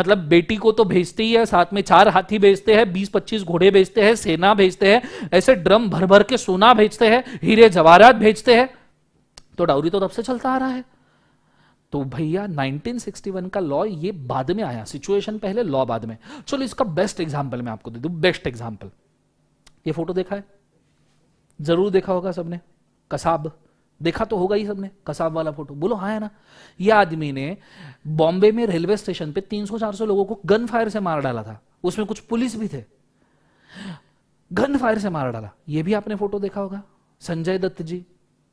मतलब बेटी को तो भेजते ही है साथ में चार हाथी भेजते हैं बीस पच्चीस घोड़े भेजते हैं सेना भेजते हैं ऐसे ड्रम भर भर के सोना भेजते हैं हीरे जवाहरात भेजते हैं तो डाउरी तो तब से चलता आ रहा है तो भैया 1961 का लॉ ये बाद में आया सिचुएशन पहले लॉ बाद में चलो इसका बेस्ट एग्जांपल मैं आपको दे दू बेस्ट एग्जांपल ये फोटो देखा है जरूर देखा होगा सबने कसाब देखा तो होगा ही सबने कसाब वाला फोटो बोलो हाँ है ना ये आदमी ने बॉम्बे में रेलवे स्टेशन पे 300-400 लोगों को गन फायर से मार डाला था उसमें कुछ पुलिस भी थे गन फायर से मार डाला ये भी आपने फोटो देखा होगा संजय दत्त जी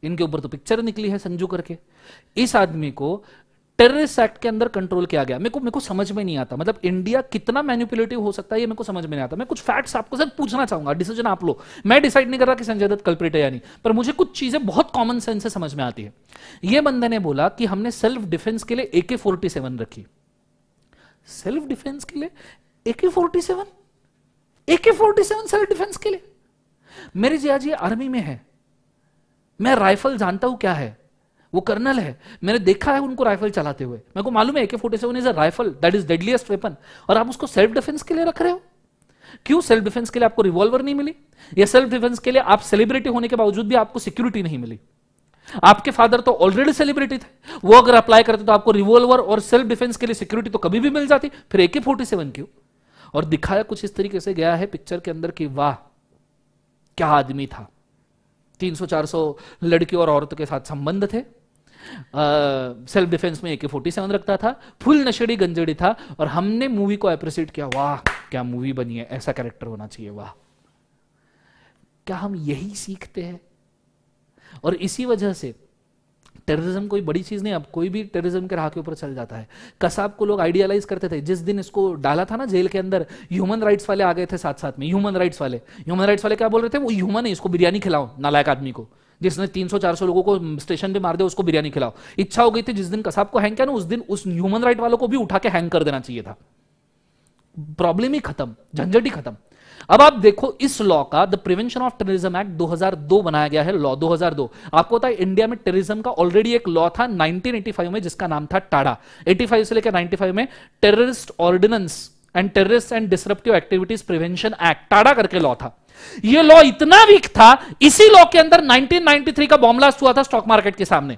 इनके ऊपर तो पिक्चर निकली है संजू करके इस आदमी को टेररिस्ट एक्ट के अंदर कंट्रोल किया गया मेरे को मेरे को समझ में नहीं आता मतलब इंडिया कितना मैन्युपुलेटिव हो सकता है ये मेरे को समझ में नहीं आता मैं कुछ फैक्ट्स आपको सर पूछना चाहूंगा डिसीजन आप लो मैं डिसाइड नहीं कर रहा कि संजय दत्त कल्प्रेट है या नहीं पर मुझे कुछ चीजें बहुत कॉमन सेंस से समझ में आती है यह बंदे ने बोला कि हमने सेल्फ डिफेंस के लिए ए के फोर्टी सेवन रखी सेल्फ डिफेंस के लिए AK forty seven AK forty seven self defence के लिए मेरे जिया जी आर्मी में है मैं राइफल जानता हूं क्या है वो कर्नल है मैंने देखा है उनको राइफल चलाते हुए मेरे को मालूम है forty seven is a rifle that is deadliest weapon और आप उसको सेल्फ डिफेंस के लिए रख रहे हो क्यों सेल्फ डिफेंस के लिए आपको रिवॉल्वर नहीं मिली या सेल्फ डिफेंस के लिए आप सेलिब्रिटी होने के बावजूद भी आपको सिक्योरिटी नहीं मिली आपके फादर तो ऑलरेडी सेलिब्रिटी थे वो अगर अप्लाई करते तो आपको रिवॉल्वर और सेल्फ डिफेंस के लिए सिक्योरिटी तो कभी भी मिल जाती फिर एके फोर्टी सेवन क्यों और दिखाया कुछ इस तरीके से गया है पिक्चर के अंदर कि वाह क्या आदमी था 300-400 लड़की और औरत के साथ संबंध थे सेल्फ डिफेंस में एके फोर्टी सेवन रखता था फुल नशेड़ी गंजड़ी था और हमने मूवी को अप्रिसिएट किया वाह क्या मूवी बनी है ऐसा कैरेक्टर होना चाहिए वाह क्या हम यही सीखते हैं और इसी वजह से टेररिज्म कोई बड़ी चीज़ नहीं अब कोई भी टेररिज्म के राह के ऊपर चल जाता है कसाब को लोग आइडियालाइज करते थे जिस दिन इसको डाला था ना जेल के अंदर ह्यूमन राइट्स वाले आ गए थे साथ साथ में ह्यूमन राइट्स वाले ह्यूमन राइट्स वाले क्या बोल रहे थे वो ह्यूमन है इसको बिरयानी खिलाओ नालायक आदमी को जिसने 300-400 लोगों को स्टेशन पे मार दिया उसको बिरयानी खिलाओ इच्छा हो गई थी जिस दिन कसाब को हैंग किया ना उस दिन उस ह्यूमन राइट वालों को भी उठा के हैंग कर देना चाहिए था प्रॉब्लम ही खत्म झंझट ही खत्म अब आप देखो इस लॉ का the prevention of terrorism act 2002 बनाया गया है लॉ 2002 आपको पता है इंडिया में टेररिज्म का ऑलरेडी एक लॉ था 1985 में जिसका नाम था टाडा 85 से लेकर 95 में terrorist ordinance and terrorist and disruptive activities prevention act TADA करके लॉ था यह लॉ इतना वीक था इसी लॉ के अंदर नाइनटीन का बॉम्ब्लास्ट हुआ था स्टॉक मार्केट के सामने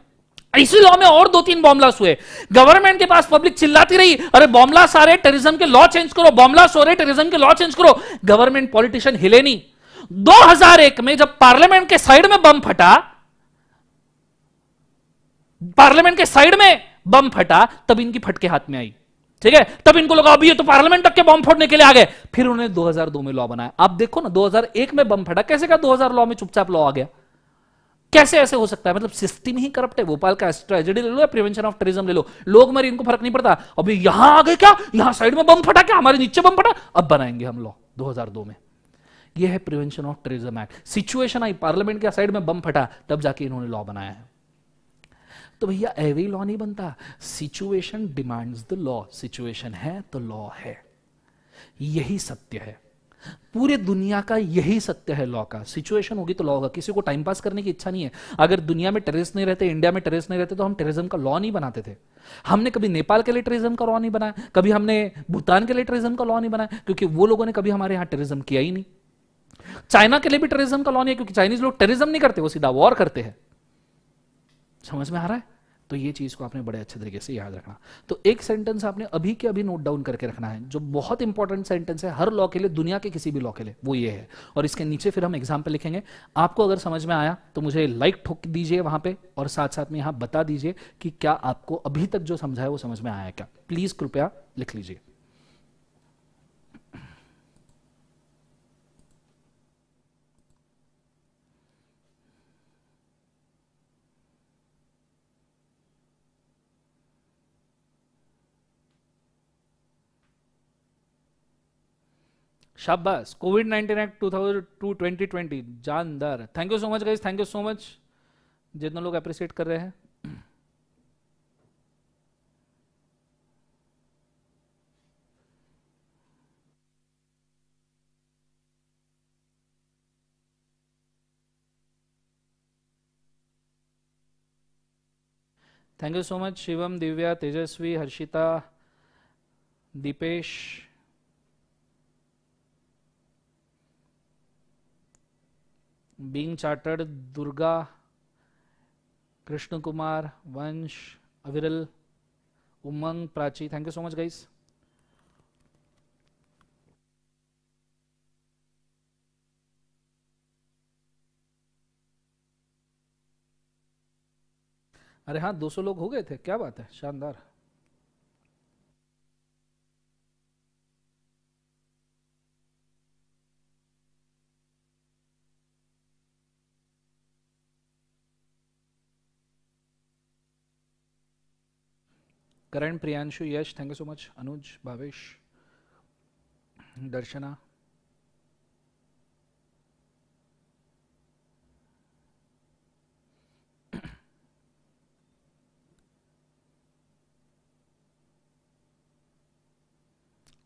इसी लॉ में और दो तीन बॉम्बलास हुए गवर्नमेंट के पास पब्लिक चिल्लाती रही अरे बॉम्बलास आ रहे टेरिज्म के लॉ चेंज करो बॉम्बलास हो रहे टेरिज्म के लॉ चेंज करो गवर्नमेंट पॉलिटिशियन हिले नहीं 2001 में जब पार्लियामेंट के साइड में बम फटा पार्लियामेंट के साइड में बम फटा तब इनकी फटके हाथ में आई ठीक है तब इनको लगा अभी ये तो पार्लियामेंट तक के बम फोड़ने के लिए आ गए फिर उन्होंने 2002 में लॉ बनाया आप देखो ना 2001 में बम फटा कैसे का 2000 लॉ में चुपचाप लॉ आ गया कैसे ऐसे हो सकता है मतलब सिस्टम ही करप्ट है भोपाल का ट्रेजेडी ले लो या प्रिवेंशन ऑफ टेरिज्म ले लो लोग मरे इनको फर्क नहीं पड़ता अभी यहां आ गए क्या यहां साइड में बम फटा क्या हमारे नीचे बम फटा अब बनाएंगे हम लॉ दो में यह है prevention of terrorism act situation आई पार्लियामेंट के साइड में बम फटा तब जाके इन्होंने लॉ बनाया है तो भैया एवे लॉ नहीं बनता situation demands the law situation है तो लॉ है यही सत्य है पूरे दुनिया का यही सत्य है लॉ का सिचुएशन होगी तो लॉ होगा किसी को टाइम पास करने की इच्छा नहीं है अगर दुनिया में टेररिस्ट नहीं रहते इंडिया में टेररिस्ट नहीं रहते तो हम टेररिज्म का लॉ नहीं बनाते थे हमने कभी नेपाल के लिए टेररिज्म का लॉ नहीं बनाया कभी हमने भूटान के लिए टेररिज्म का लॉ नहीं बनाया क्योंकि वो लोगों ने कभी हमारे यहाँ टेरिज्म किया ही नहीं चाइना के लिए भी टेररिज्म का लॉ नहीं है क्योंकि चाइनीज लोग टेररिज्म नहीं करते वो सीधा वॉर करते हैं समझ में आ रहा है तो ये चीज़ को आपने बड़े अच्छे तरीके से याद रखना तो एक सेंटेंस आपने अभी के अभी नोट डाउन करके रखना है जो बहुत इंपॉर्टेंट सेंटेंस है हर लॉ के लिए दुनिया के किसी भी लॉ के लिए वो ये है और इसके नीचे फिर हम एग्जाम्पल लिखेंगे आपको अगर समझ में आया तो मुझे लाइक ठोक दीजिए वहाँ पर और साथ साथ में यहाँ बता दीजिए कि क्या आपको अभी तक जो समझा है वो समझ में आया क्या प्लीज़ कृपया लिख लीजिए शाबाश covid nineteen act two thousand two twenty twenty जानदार thank you so much guys thank you so much जितने लोग अप्रिशिएट कर रहे हैं thank you so much Shivam Divya Tejasvi Harshita Deepesh being chartered Durga Krishna Kumar Vansh Aviral Umang Prachi thank you so much guys अरे हाँ 200 लोग हो गए थे क्या बात है शानदार Karan Priyanshu Yash thank you so much Anuj Bhavesh Darshana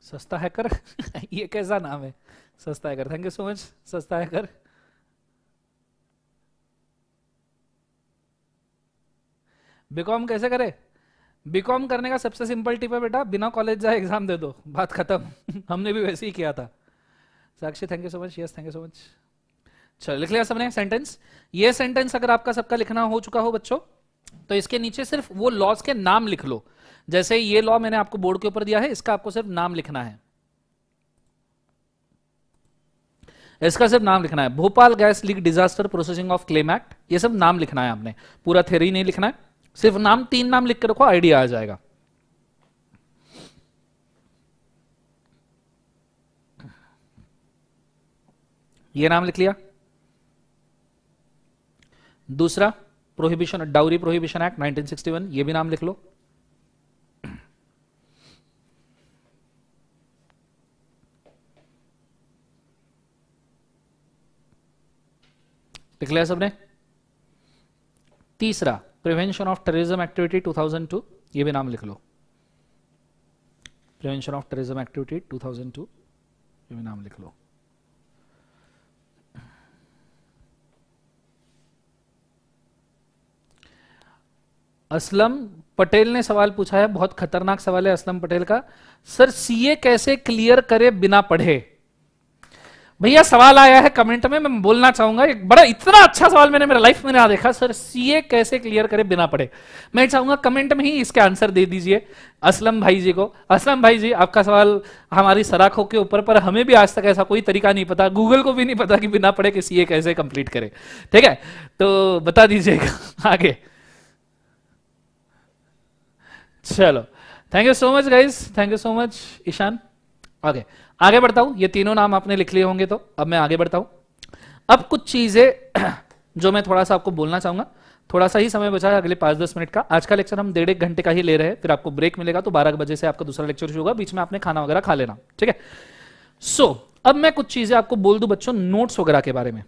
सस्ता हैकर ये कैसा नाम है सस्ता hacker thank you so much सस्ता हैकर बीकॉम कैसे करे बीकॉम करने का सबसे सिंपल टिप है बेटा बिना कॉलेज जाए एग्जाम दे दो बात खत्म हमने भी वैसे ही किया था Sakshi thank you so much yes thank you so much चलो लिख लिया सबने सेंटेंस ये सेंटेंस अगर आपका सबका लिखना हो चुका हो बच्चों तो इसके नीचे सिर्फ वो लॉज के नाम लिख लो जैसे ये लॉ मैंने आपको बोर्ड के ऊपर दिया है इसका आपको सिर्फ नाम लिखना है इसका सिर्फ नाम लिखना है Bhopal gas leak disaster processing of claim act ये सब नाम लिखना है आपने पूरा थेरी नहीं लिखना है सिर्फ नाम तीन नाम लिख के रखो आइडिया आ जाएगा ये नाम लिख लिया दूसरा प्रोहिबिशन डाउरी प्रोहिबिशन एक्ट 1961 ये भी नाम लिख लो लिख लिया सबने तीसरा प्रिवेंशन ऑफ टेररिज्म एक्टिविटी 2002 ये भी नाम लिख लो प्रिवेंशन ऑफ टेररिज्म एक्टिविटी 2002 ये भी नाम लिख लो असलम पटेल ने सवाल पूछा है बहुत खतरनाक सवाल है असलम पटेल का सर सीए कैसे क्लियर करे बिना पढ़े भैया सवाल आया है कमेंट में मैं बोलना चाहूंगा एक बड़ा इतना अच्छा सवाल मैंने मेरा लाइफ में ना देखा सर सीए कैसे क्लियर करे बिना पढ़े मैं चाहूंगा कमेंट में ही इसके आंसर दे दीजिए असलम भाई जी को असलम भाई जी आपका सवाल हमारी सराखों के ऊपर पर हमें भी आज तक ऐसा कोई तरीका नहीं पता गूगल को भी नहीं पता कि बिना पढ़े कि सीए कैसे कंप्लीट करे ठीक है तो बता दीजिएगा आगे चलो thank you so much guys thank you so much Ishaan okay आगे बढ़ता हूं ये तीनों नाम आपने लिख लिए होंगे तो अब मैं आगे बढ़ता हूं अब कुछ चीजें जो मैं थोड़ा सा आपको बोलना चाहूंगा थोड़ा सा ही समय बचा है अगले पांच दस मिनट का आज का लेक्चर हम डेढ़ घंटे का ही ले रहे हैं फिर आपको ब्रेक मिलेगा तो बारह बजे से आपका दूसरा लेक्चर शुरू होगा बीच में आपने खाना वगैरह खा लेना ठीक है सो अब मैं कुछ चीजें आपको बोल दू बच्चों नोट्स वगैरह के बारे में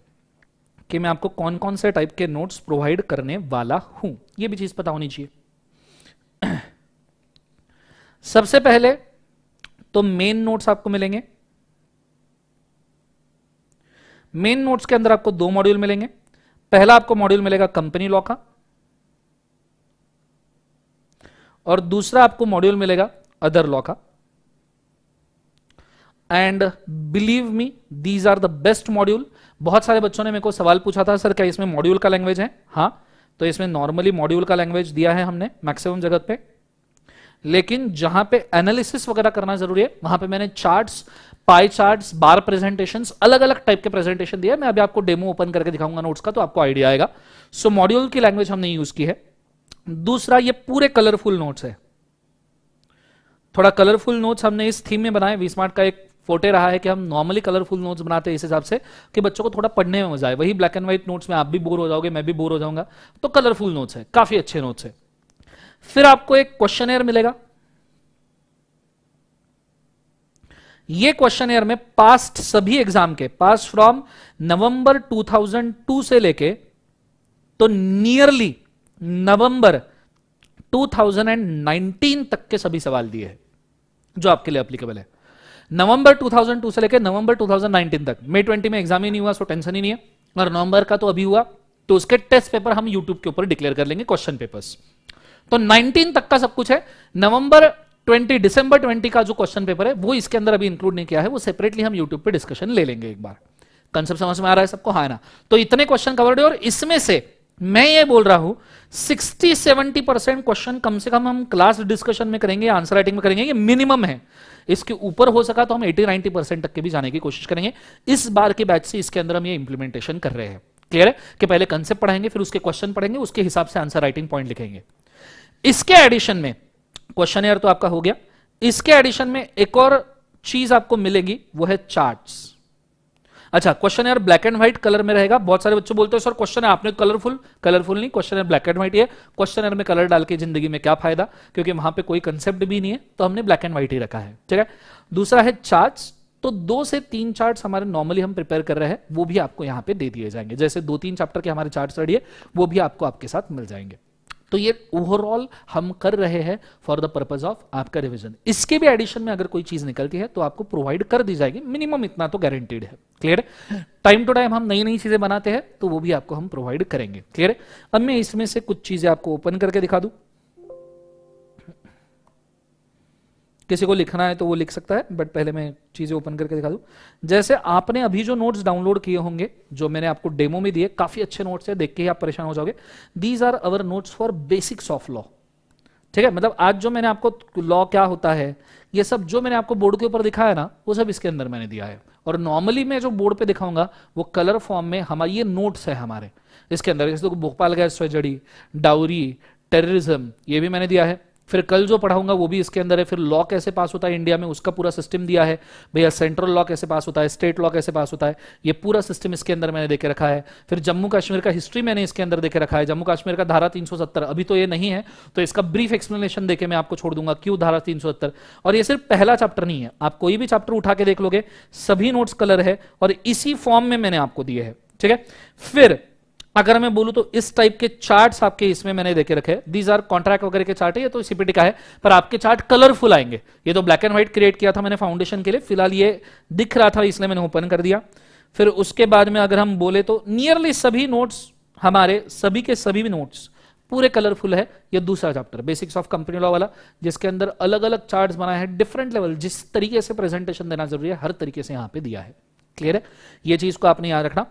कि मैं आपको कौन कौन से टाइप के नोट्स प्रोवाइड करने वाला हूं यह भी चीज पता होनी चाहिए सबसे पहले तो मेन नोट्स आपको मिलेंगे मेन नोट्स के अंदर आपको दो मॉड्यूल मिलेंगे पहला आपको मॉड्यूल मिलेगा कंपनी लॉ का और दूसरा आपको मॉड्यूल मिलेगा अदर लॉ का and believe me these are the best module बहुत सारे बच्चों ने मेरे को सवाल पूछा था सर क्या इसमें मॉड्यूल का लैंग्वेज है हाँ तो इसमें नॉर्मली मॉड्यूल का लैंग्वेज दिया है हमने मैक्सिमम जगत पे लेकिन जहां पे एनालिसिस वगैरह करना जरूरी है वहां पे मैंने charts pie charts bar presentations अलग अलग टाइप के प्रेजेंटेशन दिया मैं अभी आपको डेमो ओपन करके दिखाऊंगा नोट्स का तो आपको आइडिया आएगा सो मॉड्यूल की लैंग्वेज हमने यूज की है दूसरा ये पूरे कलरफुल नोट्स है थोड़ा कलरफुल नोट्स हमने इस थीम में बनाए वी स्मार्ट का एक फोटे रहा है कि हम नॉर्मली कलरफुल नोट्स बनाते हैं इस हिसाब से कि बच्चों को थोड़ा पढ़ने में मजा आए वही ब्लैक एंड व्हाइट नोट्स में आप भी बोर हो जाओगे मैं भी बोर हो जाऊंगा तो कलरफुल नोट्स है काफी अच्छे नोट्स है फिर आपको एक क्वेश्चन एयर मिलेगा ये क्वेश्चन एयर में पास्ट सभी एग्जाम के पास फ्रॉम नवंबर 2002 से लेके तो नियरली नवंबर 2019 तक के सभी सवाल दिए हैं जो आपके लिए अप्लीकेबल है नवंबर 2002 से लेकर नवंबर 2019 तक मे 20 में एग्जाम ही नहीं हुआ सो टेंशन ही नहीं है और नवंबर का तो अभी हुआ तो उसके टेस्ट पेपर हम यूट्यूब के ऊपर डिक्लेयर कर लेंगे क्वेश्चन पेपर्स तो 19 तक का सब कुछ है नवंबर 20 दिसंबर 20 का जो क्वेश्चन पेपर है वो इसके अंदर अभी इंक्लूड नहीं किया है वो सेपरेटली हम यूट्यूब पे डिस्कशन ले लेंगे एक बार कंसेप्ट समझ में आ रहा है सबको हाँ ना तो इतने क्वेश्चन कवर्ड है और इसमें से मैं ये बोल रहा हूं सिक्सटी सेवेंटी परसेंट क्वेश्चन कम से कम हम क्लास डिस्कशन में करेंगे आंसर राइटिंग में करेंगे ये मिनिमम है इसके ऊपर हो सका तो हम एटी नाइनटी परसेंट तक के भी जाने की कोशिश करेंगे इस बार के बैच से इसके अंदर हम ये इंप्लीमेंटेशन कर रहे हैं क्लियर है कि पहले कंसेप्ट पढ़ाएंगे फिर उसके क्वेश्चन पढ़ेंगे उसके हिसाब से आंसर राइटिंग पॉइंट लिखेंगे इसके एडिशन में क्वेश्चन एयर तो आपका हो गया इसके एडिशन में एक और चीज आपको मिलेगी वो है चार्ट्स अच्छा questionnaire black and white colour में रहेगा बहुत सारे बच्चे बोलते हैं सर क्वेश्चन है आपने कलरफुल कलरफुल नहीं क्वेश्चन ब्लैक एंड व्हाइट है क्वेश्चन में कलर डाल के जिंदगी में क्या फायदा क्योंकि वहां पे कोई कंसेप्ट भी नहीं है तो हमने ब्लैक एंड व्हाइट ही रखा है ठीक है दूसरा है चार्ट तो दो से तीन चार्ट हमारे नॉर्मली हम प्रिपेयर कर रहे हैं वो भी आपको यहाँ पे दे दिए जाएंगे जैसे दो तीन चैप्टर के हमारे चार्ट रेडी है वो भी आपको आपके साथ मिल जाएंगे तो ये ओवरऑल हम कर रहे हैं फॉर द पर्पज ऑफ आपका रिविजन इसके भी एडिशन में अगर कोई चीज निकलती है तो आपको प्रोवाइड कर दी जाएगी मिनिमम इतना तो गारंटीड है क्लियर टाइम टू टाइम हम नई नई चीजें बनाते हैं तो वो भी आपको हम प्रोवाइड करेंगे क्लियर अब मैं इसमें से कुछ चीजें आपको ओपन करके दिखा दूं किसी को लिखना है तो वो लिख सकता है बट पहले मैं चीज़ें ओपन करके दिखा दू जैसे आपने अभी जो नोट्स डाउनलोड किए होंगे जो मैंने आपको डेमो में दिए काफ़ी अच्छे नोट्स है देख के ही आप परेशान हो जाओगे these are our notes for basics of law ठीक है मतलब आज जो मैंने आपको लॉ क्या होता है ये सब जो मैंने आपको बोर्ड के ऊपर दिखाया ना वो सब इसके अंदर मैंने दिया है और नॉर्मली मैं जो बोर्ड पे दिखाऊंगा वो कलर फॉर्म में हमारे ये नोट्स है हमारे इसके अंदर जैसे भोपाल गैस जड़ी डाउरी टेररिज्म ये भी मैंने दिया है फिर कल जो पढ़ाऊंगा वो भी इसके अंदर है फिर लॉ कैसे पास होता है इंडिया में उसका पूरा सिस्टम दिया है भैया सेंट्रल लॉ कैसे पास होता है स्टेट लॉ कैसे पास होता है ये पूरा सिस्टम इसके अंदर मैंने देखे रखा है फिर जम्मू कश्मीर का हिस्ट्री मैंने इसके अंदर देखे रखा है जम्मू कश्मीर का धारा तीन अभी तो ये नहीं है तो इसका ब्रीफ एक्सप्लेनेशन देके मैं आपको छोड़ दूंगा क्यों धारा तीन और ये सिर्फ पहला चैप्टर नहीं है आप कोई भी चैप्टर उठा के देख लोगे सभी नोट्स कलर है और इसी फॉर्म में मैंने आपको दिए है ठीक है फिर अगर मैं बोलूं तो इस टाइप के चार्ट्स आपके इसमें मैंने देखे रखे दीज आर कॉन्ट्रैक्ट वगैरह के चार्ट है ये तो सीपीटी का है पर आपके चार्ट कलरफुल आएंगे ये तो ब्लैक एंड व्हाइट क्रिएट किया था मैंने फाउंडेशन के लिए फिलहाल ये दिख रहा था इसलिए मैंने ओपन कर दिया फिर उसके बाद में अगर हम बोले तो नियरली सभी नोट्स हमारे सभी के सभी भी नोट्स पूरे कलरफुल है यह दूसरा chapter basics of company law वाला जिसके अंदर अलग अलग चार्ट बनाए हैं डिफरेंट लेवल जिस तरीके से प्रेजेंटेशन देना जरूरी है हर तरीके से यहां पर दिया है क्लियर है ये चीज को आपने याद रखना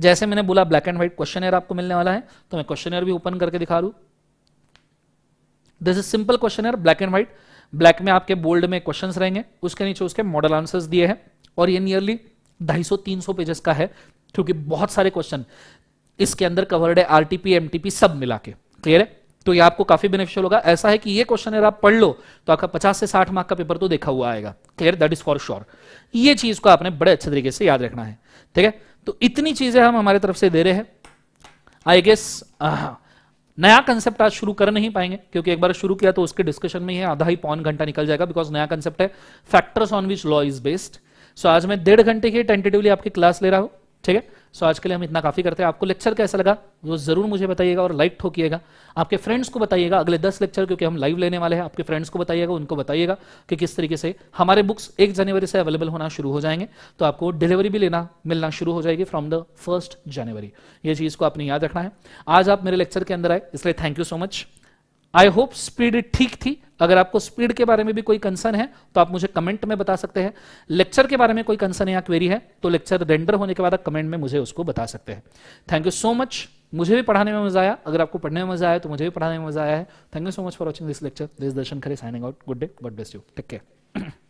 जैसे मैंने बोला ब्लैक एंड व्हाइट क्वेश्चन आपको मिलने वाला है तो मैं क्वेश्चन भी ओपन करके दिखा रू this is simple question black and white black में आपके बोल्ड में क्वेश्चंस रहेंगे उसके नीचे उसके मॉडल आंसर्स दिए हैं और ये नियरली 250-300 पेजेस का है क्योंकि बहुत सारे क्वेश्चन इसके अंदर कवर्ड है आरटीपी एमटीपी सब मिला के क्लियर है तो ये आपको काफी बेनिफिशियल होगा ऐसा है कि ये क्वेश्चन आप पढ़ लो तो आपका पचास से साठ मार्क का पेपर तो देखा हुआ आएगा clear that is for sure ये चीज को आपने बड़े अच्छे तरीके से याद रखना है ठीक है तो इतनी चीजें हम हमारे तरफ से दे रहे हैं आई गेस नया कंसेप्ट आज शुरू कर नहीं पाएंगे क्योंकि एक बार शुरू किया तो उसके डिस्कशन में ही आधा ही पौन घंटा निकल जाएगा बिकॉज नया कंसेप्ट है factors on which law is based so आज मैं डेढ़ घंटे की टेंटेटिवली आपकी क्लास ले रहा हूं ठीक है सो आज के लिए हम इतना काफ़ी करते हैं आपको लेक्चर कैसा लगा वो ज़रूर मुझे बताइएगा और लाइक ठोकिएगा आपके फ्रेंड्स को बताइएगा अगले दस लेक्चर क्योंकि हम लाइव लेने वाले हैं आपके फ्रेंड्स को बताइएगा उनको बताइएगा कि किस तरीके से हमारे बुक्स एक जनवरी से अवेलेबल होना शुरू हो जाएंगे तो आपको डिलीवरी भी लेना मिलना शुरू हो जाएगी फ्रॉम द फर्स्ट जनवरी ये चीज़ को आपने याद रखना है आज आप मेरे लेक्चर के अंदर आए इसलिए thank you so much I hope speed ठीक थी अगर आपको स्पीड के बारे में भी कोई कंसर्न है तो आप मुझे कमेंट में बता सकते हैं लेक्चर के बारे में कोई कंसर्न या क्वेरी है तो लेक्चर रेंडर होने के बाद आप कमेंट में मुझे उसको बता सकते हैं थैंक यू सो मच मुझे भी पढ़ाने में मजा आया अगर आपको पढ़ने में मजा आया तो मुझे भी पढ़ाने में मजा आया है thank you so much for watching this lecture this Darshan Khare signing out good day God bless you take care